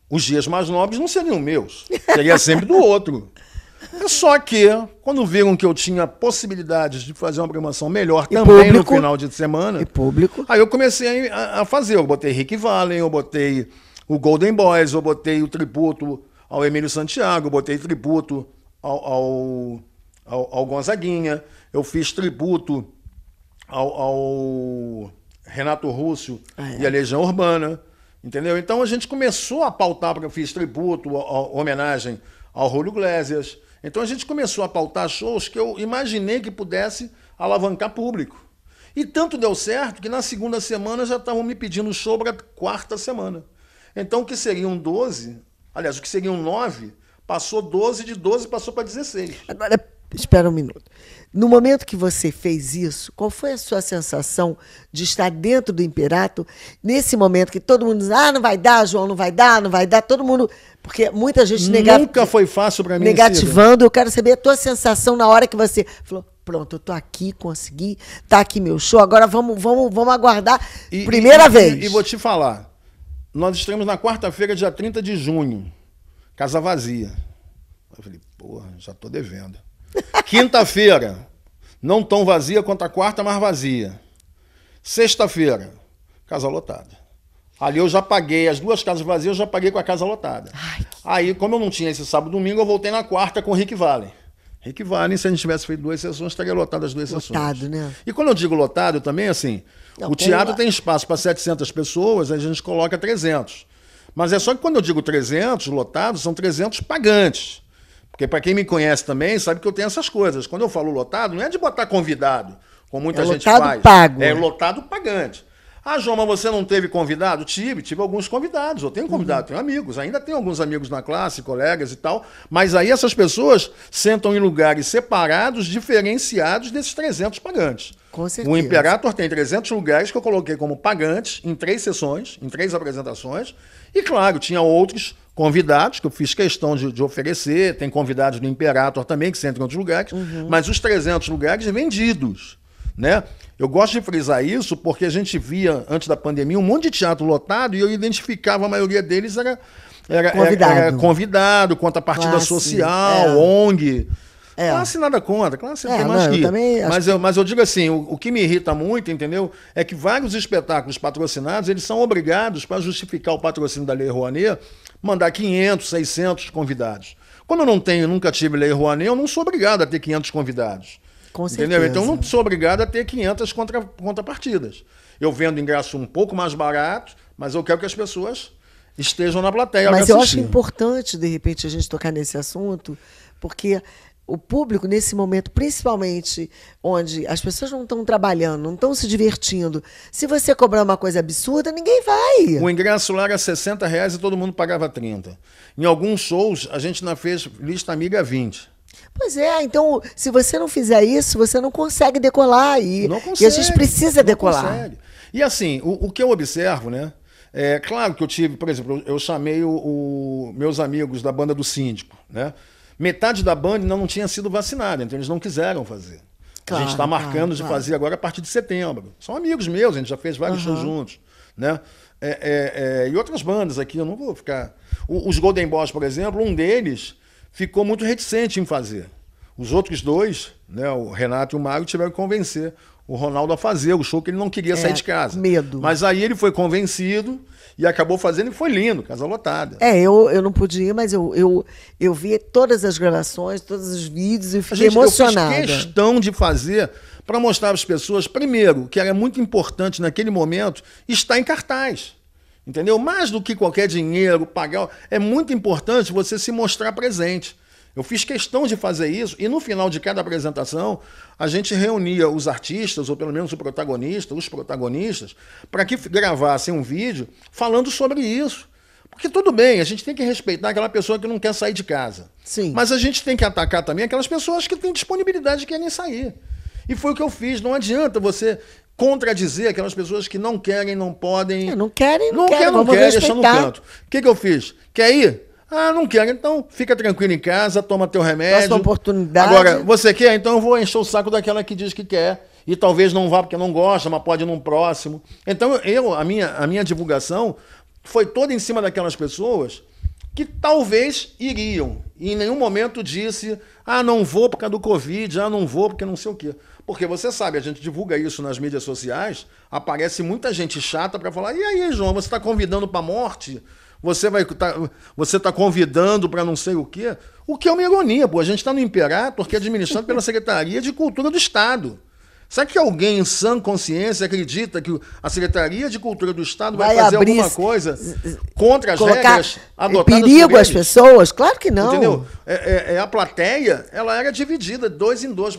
Os dias mais nobres não seriam meus, seria sempre do outro. É só que, quando viram que eu tinha possibilidades de fazer uma programação melhor e também público, no final de semana. E público. Aí eu comecei a, a, fazer. Eu botei Rick Valen, eu botei o Golden Boys, eu botei o tributo ao Emílio Santiago, eu botei tributo ao, ao, ao, ao Gonzaguinha, eu fiz tributo ao, Renato Russo ah, é. e a Legião Urbana. Entendeu? Então a gente começou a pautar, porque eu fiz tributo, a, a homenagem ao Rúlio Glésias. Então a gente começou a pautar shows que eu imaginei que pudesse alavancar público. E tanto deu certo que na segunda semana já estavam me pedindo show para quarta semana. Então o que seriam 12, aliás, o que seriam 9, passou 12, de 12 passou para 16. Agora, espera um minuto. No momento que você fez isso, qual foi a sua sensação de estar dentro do Imperato, nesse momento que todo mundo diz, ah, não vai dar, João, não vai dar, não vai dar, todo mundo porque muita gente negava. Nunca foi fácil para mim. Negativando, eu quero saber a tua sensação na hora que você falou. Pronto, eu tô aqui, consegui, tá aqui meu show. Agora vamos, vamos, vamos aguardar. E, Primeira e, vez. E, e, vou te falar. Nós estamos na quarta-feira, dia 30 de junho. Casa vazia. Eu falei, porra, já tô devendo. Quinta-feira, não tão vazia quanto a quarta, mas vazia. Sexta-feira, casa lotada. Ali eu já paguei, as duas casas vazias, eu já paguei com a casa lotada. Ai. Aí, como eu não tinha esse sábado domingo, eu voltei na quarta com o Rick Valen. Rick Valen, se a gente tivesse feito duas sessões, estaria lotado as duas lotado, sessões. Lotado, né? E quando eu digo lotado, também, assim, não, o teatro tem espaço para 700 pessoas, a gente coloca 300. Mas é só que quando eu digo 300 lotados, são 300 pagantes. Porque para quem me conhece também, sabe que eu tenho essas coisas. Quando eu falo lotado, não é de botar convidado, como muita é gente lotado Pago. É lotado pagante. Ah, João, mas você não teve convidado? Tive, tive alguns convidados. Eu tenho convidado, uhum. tenho amigos. Ainda tenho alguns amigos na classe, colegas e tal. Mas aí essas pessoas sentam em lugares separados, diferenciados desses 300 pagantes. Com certeza. O Imperator tem 300 lugares que eu coloquei como pagantes em três sessões, em três apresentações. E claro, tinha outros convidados, que eu fiz questão de, de, oferecer, tem convidados do Imperator também, que sentam em outros lugares, uhum. mas os 300 lugares vendidos. Né? Eu gosto de frisar isso porque a gente via, antes da pandemia, um monte de teatro lotado e eu identificava a maioria deles era, era, convidado. era, era convidado, contrapartida classe, social, é. ONG. É. Classe nada contra, classe é, tem mais não, que. Eu mas, eu, mas eu digo assim, o, o, que me irrita muito, entendeu? É que vários espetáculos patrocinados, eles são obrigados, para justificar o patrocínio da Lei Rouanet, mandar 500, 600 convidados. Quando eu não tenho, nunca tive Lei Rouanet, eu não sou obrigado a ter 500 convidados. Com certeza. Entendeu? Então não sou obrigado a ter 500 contra, contrapartidas. Eu vendo ingresso um pouco mais barato, mas eu quero que as pessoas estejam na plateia. Mas eu acho importante, de repente, a gente tocar nesse assunto, porque o público, nesse momento, principalmente onde as pessoas não estão trabalhando, não estão se divertindo, se você cobrar uma coisa absurda, ninguém vai. O ingresso lá era 60 reais e todo mundo pagava 30. Em alguns shows, a gente ainda fez lista amiga 20. Pois é, então se você não fizer isso, você não consegue decolar. E, não consegue, e a gente precisa decolar. Consegue. E assim, o, o, que eu observo, né? É claro que eu tive, por exemplo, eu chamei o, o meus amigos da banda do síndico, né? Metade da banda não, não tinha sido vacinada, então eles não quiseram fazer. Claro, a gente está marcando claro, de claro. fazer agora a partir de setembro. São amigos meus, a gente já fez vários uhum. shows juntos, né? É, é, é, e outras bandas aqui, eu não vou ficar. O, os Golden Boys, por exemplo, um deles ficou muito reticente em fazer. Os outros dois, né, o Renato e o Mário, tiveram que convencer o Ronaldo a fazer o show que ele não queria é, sair de casa. Medo. Mas aí ele foi convencido e acabou fazendo e foi lindo, casa lotada. É, eu, eu não podia ir, mas eu, eu, eu vi todas as gravações, todos os vídeos e fiquei gente, emocionada. Eu fiz questão de fazer para mostrar às pessoas, primeiro, que era muito importante naquele momento estar em cartaz. Entendeu? Mais do que qualquer dinheiro, pagar. É muito importante você se mostrar presente. Eu fiz questão de fazer isso e no final de cada apresentação a gente reunia os artistas, ou pelo menos o protagonista, os protagonistas, para que gravassem um vídeo falando sobre isso. Porque tudo bem, a gente tem que respeitar aquela pessoa que não quer sair de casa. Sim. Mas a gente tem que atacar também aquelas pessoas que têm disponibilidade e querem sair. E foi o que eu fiz. Não adianta você contradizer aquelas pessoas que não querem, não podem. É, não querem, não, não querem, querem, não querem, no canto. O que, que eu fiz? Quer ir? Ah, não quero. Então, fica tranquilo em casa, toma teu remédio. Próxima oportunidade. Agora, você quer? Então eu vou encher o saco daquela que diz que quer. E talvez não vá porque não gosta, mas pode ir num próximo. Então, eu, a minha, a minha divulgação foi toda em cima daquelas pessoas que talvez iriam. E em nenhum momento disse, ah, não vou por causa do Covid, ah, não vou porque não sei o quê. Porque você sabe, a gente divulga isso nas mídias sociais, aparece muita gente chata para falar: e aí, João, você está convidando para morte? Você vai tá, você está convidando para não sei o quê? O que é uma ironia, pô. A gente está no Imperator, que é administrado pela Secretaria de Cultura do Estado. Será que alguém em sã consciência acredita que a Secretaria de Cultura do Estado vai, vai fazer alguma coisa contra as regras adotadas perigo às pessoas? Claro que não. Entendeu? É, é, é, a plateia, ela era dividida, dois em dois.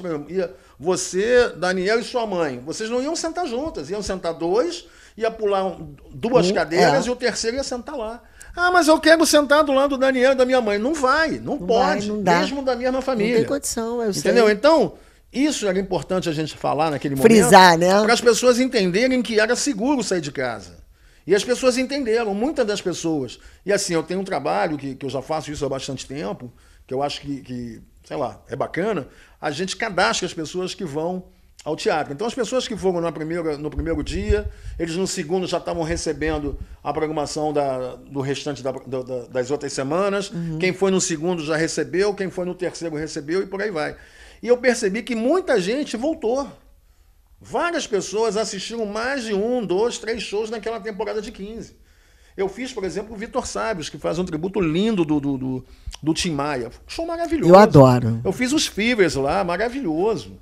Você, Daniel e sua mãe, vocês não iam sentar juntas, iam sentar dois, ia pular duas é. cadeiras é. e o terceiro ia sentar lá. Ah, mas eu quero sentar do lado do Daniel e da minha mãe. Não vai, não, não pode, vai, não mesmo da mesma família. Não tem condição, eu Entendeu? Sei. Então, isso era importante a gente falar naquele momento. Frisar, né? Para as pessoas entenderem que era seguro sair de casa. E as pessoas entenderam, muitas das pessoas. E assim, eu tenho um trabalho que, que eu já faço isso há bastante tempo, que eu acho que, que sei lá, é bacana, a gente cadastra as pessoas que vão ao teatro. Então as pessoas que foram na primeira, no primeiro dia, eles no segundo já estavam recebendo a programação da, do restante da, da, das outras semanas. Uhum. Quem foi no segundo já recebeu, quem foi no terceiro recebeu e por aí vai. E eu percebi que muita gente voltou. Várias pessoas assistiram mais de um, dois, três shows naquela temporada de 15. Eu fiz, por exemplo, o Vitor Sábios, que faz um tributo lindo do, do, do do Tim Maia. Show maravilhoso. Eu adoro. Eu fiz os Fevers lá, maravilhoso.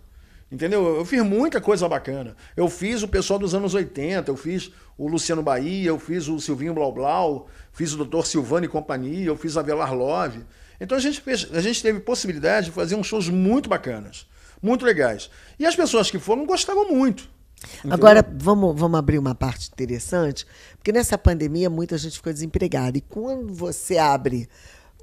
Entendeu? Eu fiz muita coisa bacana. Eu fiz o pessoal dos anos 80, eu fiz o Luciano Bahia, eu fiz o Silvinho Blau Blau, fiz o Dr. Silvano e companhia, eu fiz a Velar Love. Então a gente, fez, a gente teve possibilidade de fazer uns shows muito bacanas, muito legais. E as pessoas que foram gostavam muito. Entendeu? Agora, vamos, vamos abrir uma parte interessante, porque nessa pandemia muita gente ficou desempregada. E quando você abre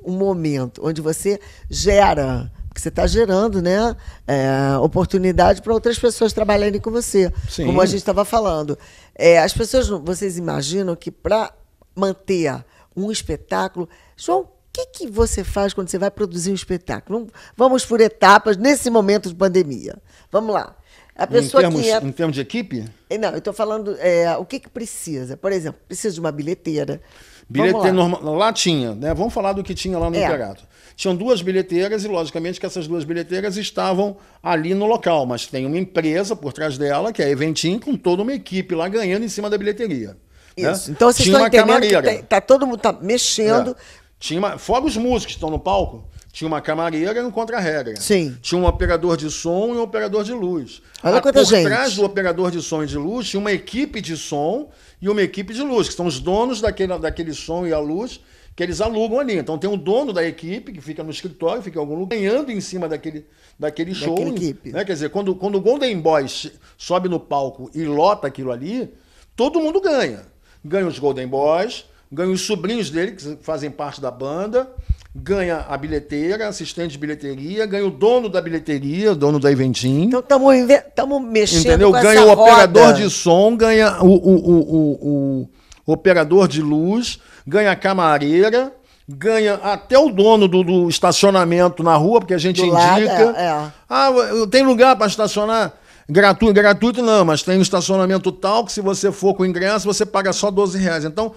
um momento onde você gera que você está gerando né, é, oportunidade para outras pessoas trabalharem com você. Sim. Como a gente estava falando. É, as pessoas, vocês imaginam que para manter um espetáculo. João, o que, que você faz quando você vai produzir um espetáculo? Vamos por etapas nesse momento de pandemia. Vamos lá. A pessoa em termos, que é... em termos de equipe? Não, eu estou falando é, o que, que precisa. Por exemplo, precisa de uma bilheteira, Bilheteira normal, tinha né? Vamos falar do que tinha lá no é. Imperato. Tinham duas bilheteiras e, logicamente, que essas duas bilheteiras estavam ali no local, mas tem uma empresa por trás dela, que é a Eventim, com toda uma equipe lá ganhando em cima da bilheteria. Né? Isso. Né? Então vocês Tinha estão entendendo camareira. que tá, todo mundo tá mexendo. É. Tinha uma... Fora os músicos que estão no palco, tinha uma camareira e um contra-regra. Sim. Tinha um operador de som e um operador de luz. Olha a, quanta por gente. Por trás do operador de som e de luz tinha uma equipe de som e uma equipe de luz, que são os donos daquele, daquele som e a luz que eles alugam ali. Então tem um dono da equipe que fica no escritório, fica em algum lugar, ganhando em cima daquele, daquele show. Daquela equipe. Né? Quer dizer, quando, quando o Golden Boys sobe no palco e lota aquilo ali, todo mundo ganha. Ganha os Golden Boys, ganha os sobrinhos dele, que fazem parte da banda ganha a bilheteira, assistente de bilheteria, ganha o dono da bilheteria, dono da Eventim. Então estamos mexendo entendeu? com Ganha o roda. operador de som, ganha o, o, o, o, operador de luz, ganha a camareira, ganha até o dono do, do estacionamento na rua, porque a gente do indica. Lado, é, é. Ah, tem lugar para estacionar? Gratuito, gratuito não, mas tem um estacionamento tal que se você for com ingresso, você paga só 12 reais. Então,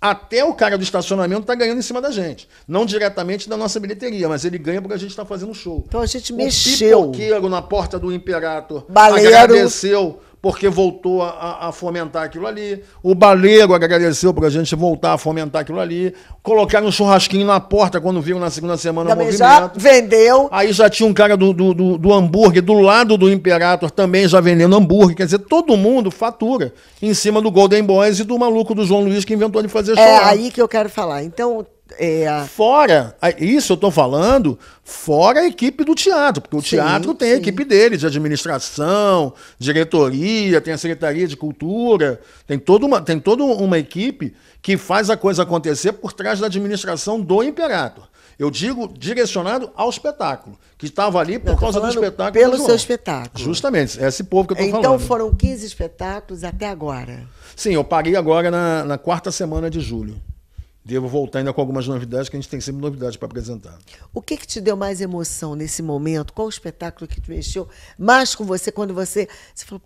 até o cara do estacionamento está ganhando em cima da gente. Não diretamente da nossa bilheteria, mas ele ganha porque a gente está fazendo show. Então a gente o mexeu. O pipoqueiro na porta do Imperator Baleiro. agradeceu porque voltou a, a fomentar aquilo ali. O baleiro agradeceu para a gente voltar a fomentar aquilo ali. Colocaram um churrasquinho na porta quando viram na segunda semana também o movimento. Já vendeu. Aí já tinha um cara do, do, do, do hambúrguer do lado do Imperator também já vendendo hambúrguer. Quer dizer, todo mundo fatura em cima do Golden Boys e do maluco do João Luiz que inventou de fazer é churrasco. É aí que eu quero falar. Então, é... Fora, isso eu estou falando, fora a equipe do teatro, porque o sim, teatro tem sim. a equipe dele, de administração, diretoria, tem a Secretaria de Cultura, tem toda uma, tem toda uma equipe que faz a coisa acontecer por trás da administração do Imperator. Eu digo direcionado ao espetáculo, que estava ali por Não, causa do espetáculo. Pelo do seu espetáculo. Justamente, é esse povo que eu estou então, falando. Então foram 15 espetáculos até agora. Sim, eu parei agora na, na quarta semana de julho devo voltar ainda com algumas novidades, que a gente tem sempre novidades para apresentar. O que, que te deu mais emoção nesse momento? Qual o espetáculo que te mexeu mais com você quando você, você falou,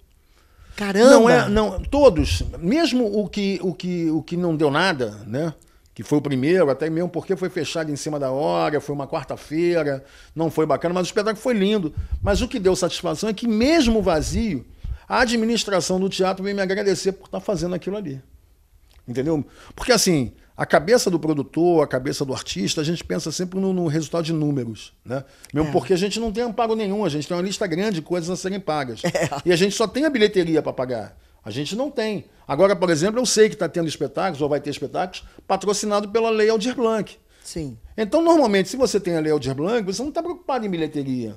caramba? Não é, não, todos, mesmo o que, o que, o que não deu nada, né? que foi o primeiro, até mesmo porque foi fechado em cima da hora, foi uma quarta-feira, não foi bacana, mas o espetáculo foi lindo. Mas o que deu satisfação é que, mesmo vazio, a administração do teatro veio me agradecer por estar tá fazendo aquilo ali. Entendeu? Porque assim, a cabeça do produtor, a cabeça do artista, a gente pensa sempre no, no resultado de números, né? Mesmo é. porque a gente não tem amparo nenhum, a gente tem uma lista grande de coisas a serem pagas. É. E a gente só tem a bilheteria para pagar. A gente não tem. Agora, por exemplo, eu sei que está tendo espetáculos, ou vai ter espetáculos, patrocinado pela Lei Aldir Blanc. Sim. Então, normalmente, se você tem a Lei Aldir Blanc, você não está preocupado em bilheteria.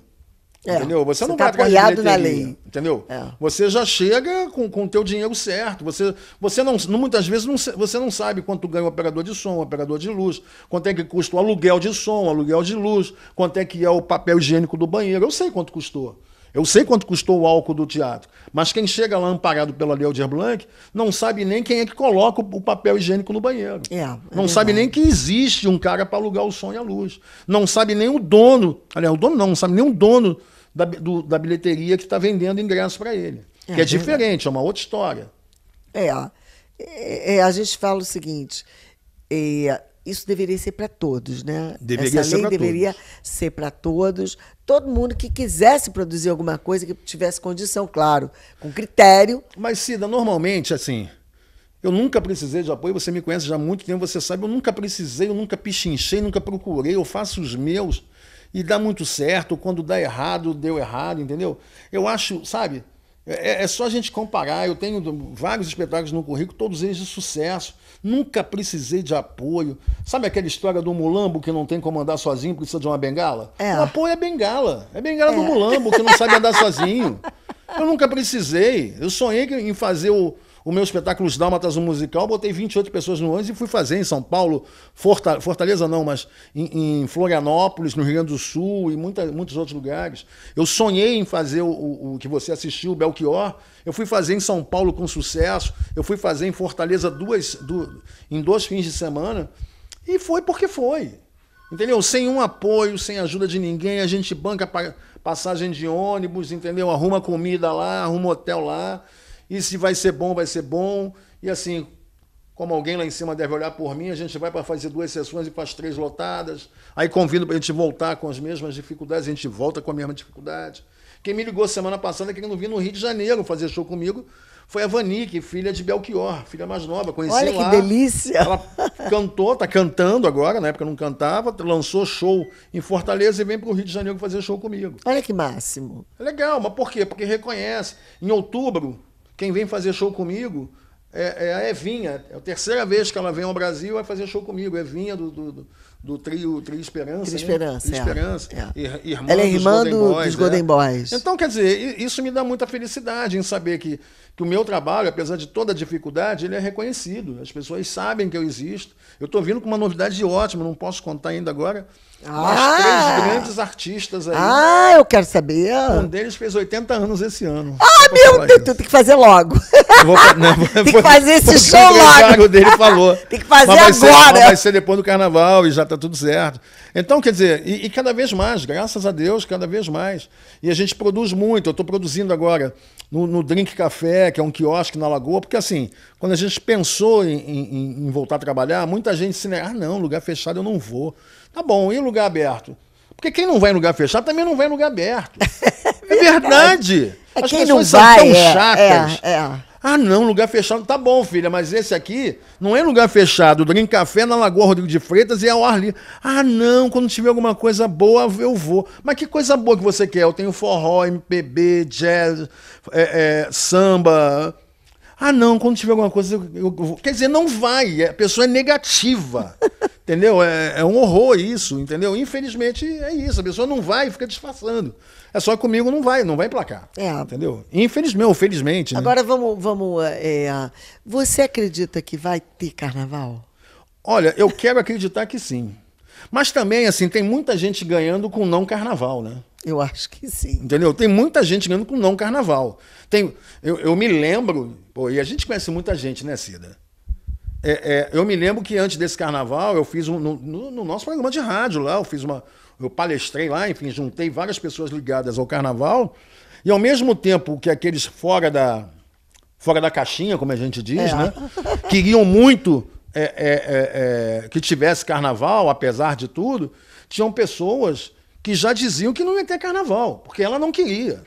É, entendeu? Você, você não tá vai na lei. entendeu? É. Você já chega com, com o teu dinheiro certo. Você, você não, muitas vezes não, você não sabe quanto ganha o operador de som, o operador de luz, quanto é que custa o aluguel de som, o aluguel de luz, quanto é que é o papel higiênico do banheiro. Eu sei quanto custou. Eu sei quanto custou o álcool do teatro, mas quem chega lá amparado pela Lei Aldir Blanc não sabe nem quem é que coloca o papel higiênico no banheiro. É, é não sabe nem que existe um cara para alugar o som e a luz. Não sabe nem o dono, aliás, o dono não, não sabe nem o dono da, do, da bilheteria que está vendendo ingresso para ele. É, que é diferente, é uma outra história. É, é, é a gente fala o seguinte: é, isso deveria ser para todos, né? Deveria Essa lei ser deveria todos. ser para todos. Todo mundo que quisesse produzir alguma coisa, que tivesse condição, claro, com critério. Mas, Cida, normalmente, assim, eu nunca precisei de apoio, você me conhece já há muito tempo, você sabe, eu nunca precisei, eu nunca pichinchei, nunca procurei, eu faço os meus e dá muito certo, quando dá errado, deu errado, entendeu? Eu acho, sabe, é, é, é só a gente comparar. Eu tenho vários espetáculos no currículo, todos eles de sucesso. Nunca precisei de apoio. Sabe aquela história do mulambo que não tem como andar sozinho, precisa de uma bengala? É. O apoio é bengala. É bengala é. do mulambo que não sabe andar sozinho. Eu nunca precisei. Eu sonhei em fazer o, o meu espetáculo Os Dálmatas, um musical, botei 28 pessoas no ônibus e fui fazer em São Paulo, Fortaleza, não, mas em, em, Florianópolis, no Rio Grande do Sul e muita, muitos outros lugares. Eu sonhei em fazer o, o, o que você assistiu, o Belchior, eu fui fazer em São Paulo com sucesso, eu fui fazer em Fortaleza duas, duas em dois fins de semana e foi porque foi. Entendeu? Sem um apoio, sem ajuda de ninguém, a gente banca passagem de ônibus, entendeu? Arruma comida lá, arruma hotel lá e se vai ser bom, vai ser bom. E assim, como alguém lá em cima deve olhar por mim, a gente vai para fazer duas sessões e para as três lotadas. Aí convido para a gente voltar com as mesmas dificuldades, a gente volta com a mesma dificuldade. Quem me ligou semana passada é querendo vir no Rio de Janeiro fazer show comigo foi a Vanique, filha de Belchior, filha mais nova, conheci Olha que delícia! Ela cantou, tá cantando agora, na época não cantava, lançou show em Fortaleza e vem para o Rio de Janeiro fazer show comigo. Olha que máximo! É legal, mas por quê? Porque reconhece. Em outubro, quem vem fazer show comigo é, é, a Evinha. É a terceira vez que ela vem ao Brasil vai fazer show comigo. Evinha do, do, do, do trio, trio Esperança. Trio Esperança, né? Esperança. É. é. ela é irmã dos Golden, do, Boys, dos Golden né? Boys. Então, quer dizer, isso me dá muita felicidade em saber que, que o meu trabalho, apesar de toda a dificuldade, ele é reconhecido. As pessoas sabem que eu existo. Eu estou vindo com uma novidade ótima, não posso contar ainda agora mais ah. três grandes artistas aí. Ah, eu quero saber. Um deles fez 80 anos esse ano. Ah, meu Deus, tu tem que fazer logo. Vou, não, né, tem que fazer esse show logo. O dele falou. tem que fazer agora. Ser, vai ser depois do carnaval e já tá tudo certo. Então, quer dizer, e, e, cada vez mais, graças a Deus, cada vez mais. E a gente produz muito. Eu estou produzindo agora no, no, Drink Café, que é um quiosque na Lagoa, porque assim, quando a gente pensou em, em, em voltar a trabalhar, muita gente se nega, ah não, lugar fechado eu não vou. Tá bom, e lugar aberto? Porque quem não vai em lugar fechado também não vai em lugar aberto. é verdade. É, As pessoas não vai, são tão é, chatas. É, é. Ah, não, lugar fechado. Tá bom, filha, mas esse aqui não é lugar fechado. Drink café na Lagoa Rodrigo de Freitas e é ao ar livre. Ah, não, quando tiver alguma coisa boa, eu vou. Mas que coisa boa que você quer? Eu tenho forró, MPB, jazz, é, é, samba, ah, não, quando tiver alguma coisa. Eu, eu, quer dizer, não vai. É, a pessoa é negativa. entendeu? É, é, um horror isso, entendeu? Infelizmente é isso. A pessoa não vai e fica disfarçando. É só comigo não vai, não vai emplacar. É. Entendeu? Infelizmente ou felizmente. Né? Agora né? vamos. vamos é, é você acredita que vai ter carnaval? Olha, eu quero acreditar que sim. Mas também, assim, tem muita gente ganhando com não carnaval, né? Eu acho que sim. Entendeu? Tem muita gente ganhando com não carnaval. Tem, eu, eu me lembro Pô, e a gente conhece muita gente, né, Cida? É, é, eu me lembro que antes desse carnaval, eu fiz um, no, no, nosso programa de rádio lá, eu fiz uma. Eu palestrei lá, enfim, juntei várias pessoas ligadas ao carnaval. E ao mesmo tempo que aqueles fora da, fora da caixinha, como a gente diz, é. né? Queriam muito é, é, é, que tivesse carnaval, apesar de tudo, tinham pessoas que já diziam que não ia ter carnaval, porque ela não queria.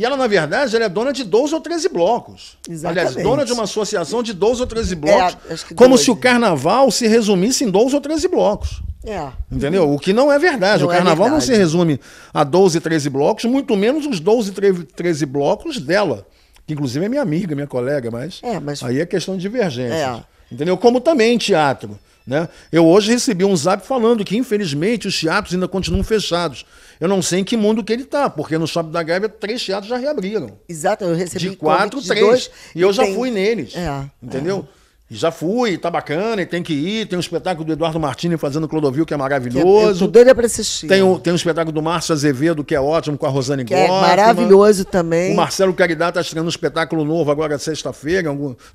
E ela, na verdade, ela é dona de 12 ou 13 blocos. Exatamente. Aliás, dona de uma associação de 12 ou 13 é, blocos. É, como se o né? carnaval se resumisse em 12 ou 13 blocos. É. Entendeu? O que não é verdade. Não o é carnaval é verdade. não se resume a 12, 13 blocos, muito menos os 12, 13 blocos dela. Que inclusive é minha amiga, minha colega, mas, é, mas... aí é questão de divergência. É. Entendeu? Como também teatro. Né? Eu hoje recebi um zap falando que, infelizmente, os teatros ainda continuam fechados. Eu não sei em que mundo que ele está, porque no Shopping da Gávea três teatros já reabriram. Exato, eu recebi De quatro, três. Dois, e eu tem... já fui neles. É, é. entendeu? É. Já fui, tá bacana, tem que ir. Tem um espetáculo do Eduardo Martini fazendo Clodovil, que é maravilhoso. Que é, doida pra assistir. Tem um, tem um espetáculo do Márcio Azevedo, que é ótimo, com a Rosane que É maravilhoso também. O Marcelo Caridá tá estreando um espetáculo novo agora sexta-feira,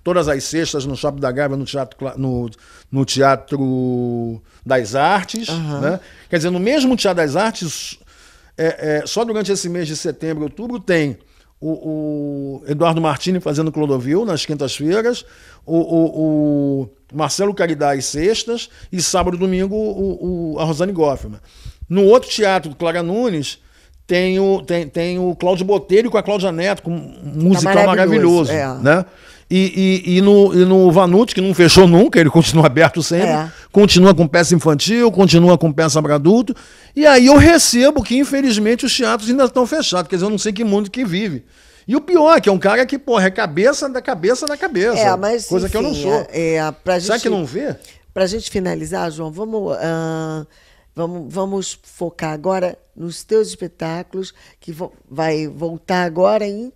todas as sextas no Shopping da Gávea, no Teatro, no, no teatro das Artes. Uhum. Né? Quer dizer, no mesmo Teatro das Artes, é, é, só durante esse mês de setembro, outubro, tem o, o Eduardo Martini fazendo Clodovil nas quintas-feiras, o, o, o, Marcelo Caridá às sextas, e sábado e domingo o, a Rosane Goffman. No outro teatro do Clara Nunes, tem o, tem, tem o Cláudio Botelho com a Cláudia Neto, com um tá musical tá maravilhoso. maravilhoso é. né? E, e, e, no, no Vanucci, que não fechou nunca, ele continua aberto sempre, é. continua com peça infantil, continua com peça para adulto. E aí eu recebo que, infelizmente, os teatros ainda estão fechados. Quer dizer, eu não sei que mundo que vive. E o pior, é que é um cara que, porra, é cabeça da cabeça da cabeça. É, mas, coisa enfim, que eu não sou. É, é, pra gente, Será que não vê? Pra gente finalizar, João, vamos. Uh, vamos, vamos focar agora nos teus espetáculos, que vai voltar agora em.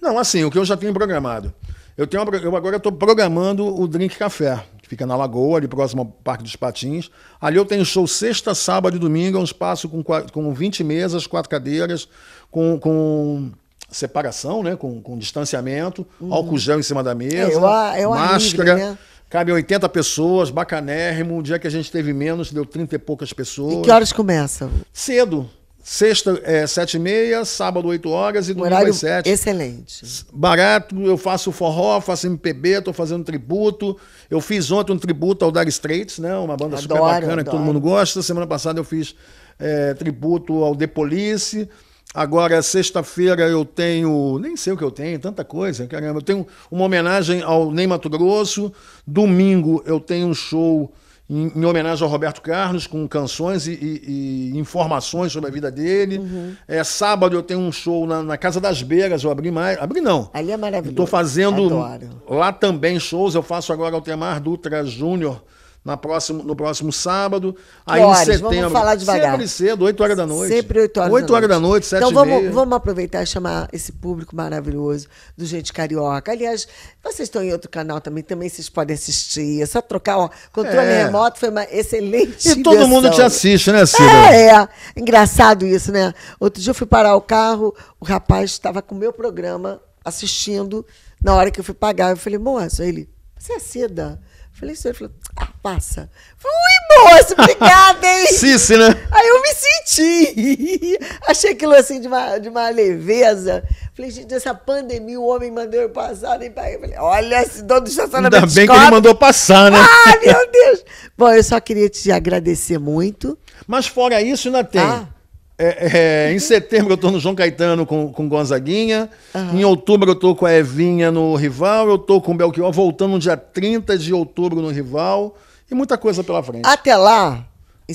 Não, assim, o que eu já tenho programado. Eu, tenho, eu agora estou programando o Drink Café, fica na Lagoa, ali próximo ao Parque dos Patins. Ali eu tenho show sexta, sábado e domingo, é um espaço com, com 20 mesas, quatro cadeiras, com, com separação, né? com, com distanciamento, uhum. álcool gel em cima da mesa, é, eu, é eu máscara. né? Cabe 80 pessoas, bacanérrimo. Um dia que a gente teve menos, deu 30 e poucas pessoas. E que horas começa? Cedo. Sexta, é, sete e meia, sábado, 8 horas e domingo às 7. Excelente. Barato, eu faço forró, faço MPB, estou fazendo tributo. Eu fiz ontem um tributo ao Dire Straits, né? Uma banda adoro, super bacana adoro. que todo mundo gosta. Semana passada eu fiz é, tributo ao The Police. Agora, sexta-feira, eu tenho. Nem sei o que eu tenho, tanta coisa, caramba. Eu tenho uma homenagem ao Ney Mato Grosso. Domingo, eu tenho um show em, em, homenagem ao Roberto Carlos, com canções e, e, e informações sobre a vida dele. Uhum. É, sábado eu tenho um show na, na, Casa das Beiras, eu abri mais. Abri não. Ali é maravilhoso. Estou fazendo Adoro. lá também shows. Eu faço agora o Temar Dutra Júnior na próximo, no próximo sábado. Aí horas? em setembro. Vamos falar devagar. Sempre cedo, 8 horas da noite. Sempre 8 horas 8 horas da noite, 7 Então vamos, vamos aproveitar e chamar esse público maravilhoso do Gente Carioca. Aliás, vocês estão em outro canal também, também vocês podem assistir. É só trocar, ó. Controle é. remoto foi uma excelente. E todo mundo te assiste, né, Cida? É, é. Engraçado isso, né? Outro dia eu fui parar o carro, o rapaz estava com o meu programa assistindo. Na hora que eu fui pagar, eu falei, moça, ele, você é Cida? Eu falei, isso. Ele falou, ah, passa. Fui, moço, obrigada, hein? Cici, né? Aí eu me senti. Achei aquilo assim de uma, de uma leveza. Falei, gente, essa pandemia, o homem mandou eu passar. Nem pra... Falei, olha, esse dono do estacionamento. Ainda bem que ele mandou passar, né? Ah, meu Deus! Bom, eu só queria te agradecer muito. Mas fora isso, ainda tem. Ah. É, é, em setembro eu estou no João Caetano com, com Gonzaguinha. Uhum. Em outubro eu estou com a Evinha no Rival. Eu estou com o Belchior voltando no dia 30 de outubro no Rival. E muita coisa pela frente. Até lá.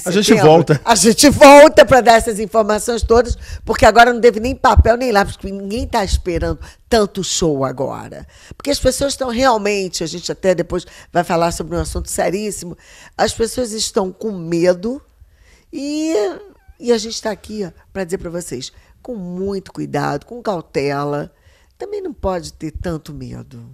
A é gente volta. A gente volta para dar essas informações todas, porque agora não teve nem papel nem lápis, porque ninguém está esperando tanto show agora. Porque as pessoas estão realmente, a gente até depois vai falar sobre um assunto seríssimo, as pessoas estão com medo e, e a gente está aqui para dizer para vocês, com muito cuidado, com cautela, também não pode ter tanto medo.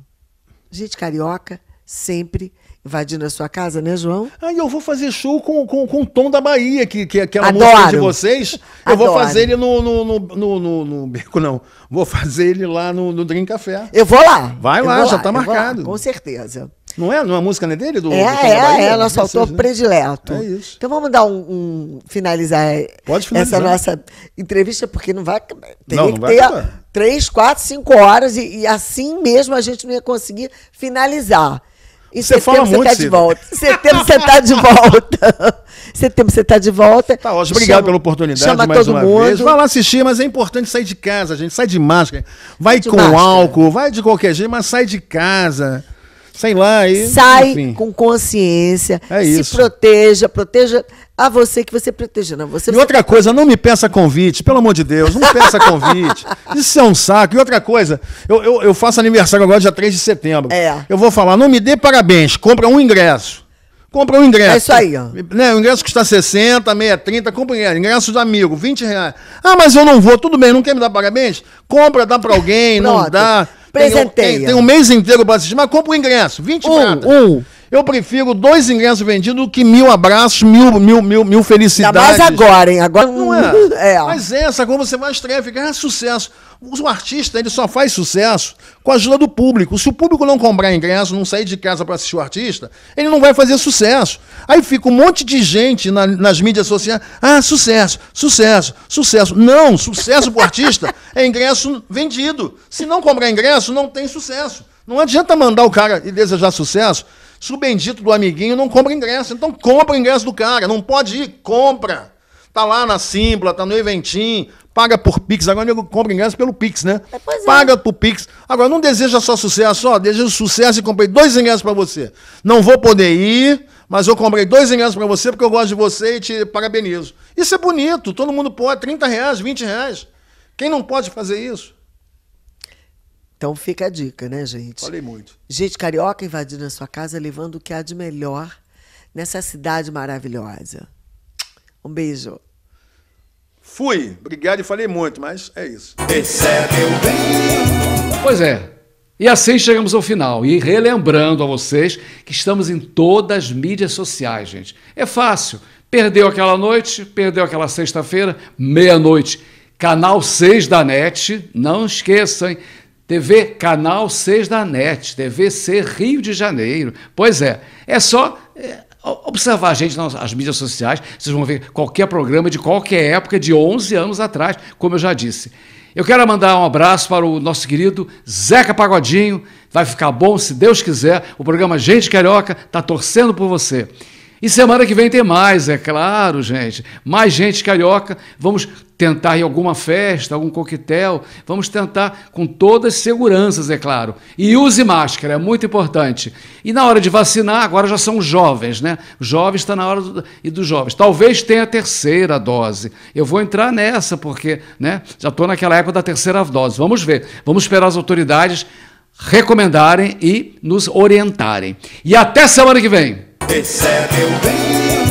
Gente carioca sempre invadindo a sua casa, né, João? Ah, e eu vou fazer show com, com, com o Tom da Bahia, que, que é aquela Adoro. música de vocês. Eu Adoro. vou fazer ele no, no, no, no, no, no não. Vou fazer ele lá no, no Drink Café. Eu vou lá. Vai lá, já tá marcado. com certeza. Não é? Não é a música né, dele? Do, é, do é, é, nosso autor né? predileto. É isso. Então vamos dar um, um finalizar, finalizar, essa nossa entrevista, porque não vai. Teria não, não que vai ter três, quatro, cinco horas e, e assim mesmo a gente não ia conseguir finalizar. Em você setembro você está tá de volta. setembro você está de volta. setembro você está de volta. Tá ótimo. Obrigado chama, pela oportunidade chama mais todo uma mundo. vez. Vai lá assistir, mas é importante sair de casa, gente. Sai de máscara. Vai de com máscara. álcool, vai de qualquer jeito, mas sai de casa. Sei lá. E, Sai enfim. com consciência. É se proteja, proteja a você que você protege Não, você, e outra coisa, não me peça convite, pelo amor de Deus, não peça convite. Isso é um saco. E outra coisa, eu, eu, eu, faço aniversário agora dia 3 de setembro. É. Eu vou falar, não me dê parabéns, compra um ingresso. Compra um ingresso. É isso aí, ó. Né, o ingresso custa 60, meia, 30, compra um ingresso. de amigo, 20 reais. Ah, mas eu não vou, tudo bem, não quer me dar parabéns? Compra, dá pra alguém, não dá. Presenteia. Tem, tem, tem, um mês inteiro pra assistir, mas compra um ingresso, 20 um, Um. Eu prefiro dois ingressos vendidos do que mil abraços, mil, mil, mil, mil felicidades. Mas agora, hein? Agora não é. é. Mas essa, como você vai estreia, fica ah, sucesso. O artista ele só faz sucesso com a ajuda do público. Se o público não comprar ingresso, não sair de casa para assistir o artista, ele não vai fazer sucesso. Aí fica um monte de gente na, nas mídias sociais. Ah, sucesso, sucesso, sucesso. Não, sucesso para o artista é ingresso vendido. Se não comprar ingresso, não tem sucesso. Não adianta mandar o cara e desejar sucesso se o bendito do amiguinho não compra ingresso, então compra o ingresso do cara, não pode ir, compra. Tá lá na Simpla, tá no Eventim, paga por Pix. Agora eu compro ingresso pelo Pix, né? É, é. Paga por Pix. Agora não deseja só sucesso, ó, desejo sucesso e comprei dois ingressos para você. Não vou poder ir, mas eu comprei dois ingressos para você porque eu gosto de você e te parabenizo. Isso é bonito, todo mundo pode, 30 reais, 20 reais. Quem não pode fazer isso? Então fica a dica, né, gente? Falei muito. Gente carioca invadindo a sua casa, levando o que há de melhor nessa cidade maravilhosa. Um beijo. Fui. Obrigado e falei muito, mas é isso. É pois é. E assim chegamos ao final. E relembrando a vocês que estamos em todas as mídias sociais, gente. É fácil. Perdeu aquela noite, perdeu aquela sexta-feira, meia-noite. Canal 6 da NET, não esqueçam, hein? TV Canal 6 da NET, TVC Rio de Janeiro. Pois é, é só é, observar a gente nas mídias sociais, vocês vão ver qualquer programa de qualquer época, de 11 anos atrás, como eu já disse. Eu quero mandar um abraço para o nosso querido Zeca Pagodinho. Vai ficar bom, se Deus quiser. O programa Gente Carioca está torcendo por você. E semana que vem tem mais, é claro, gente. Mais gente carioca. Vamos tentar em alguma festa, algum coquetel. Vamos tentar com todas as seguranças, é claro. E use máscara, é muito importante. E na hora de vacinar, agora já são jovens, né? Jovens está na hora do, e dos jovens. Talvez tenha a terceira dose. Eu vou entrar nessa, porque né, já estou naquela época da terceira dose. Vamos ver. Vamos esperar as autoridades recomendarem e nos orientarem. E até semana que vem! Recebe bem.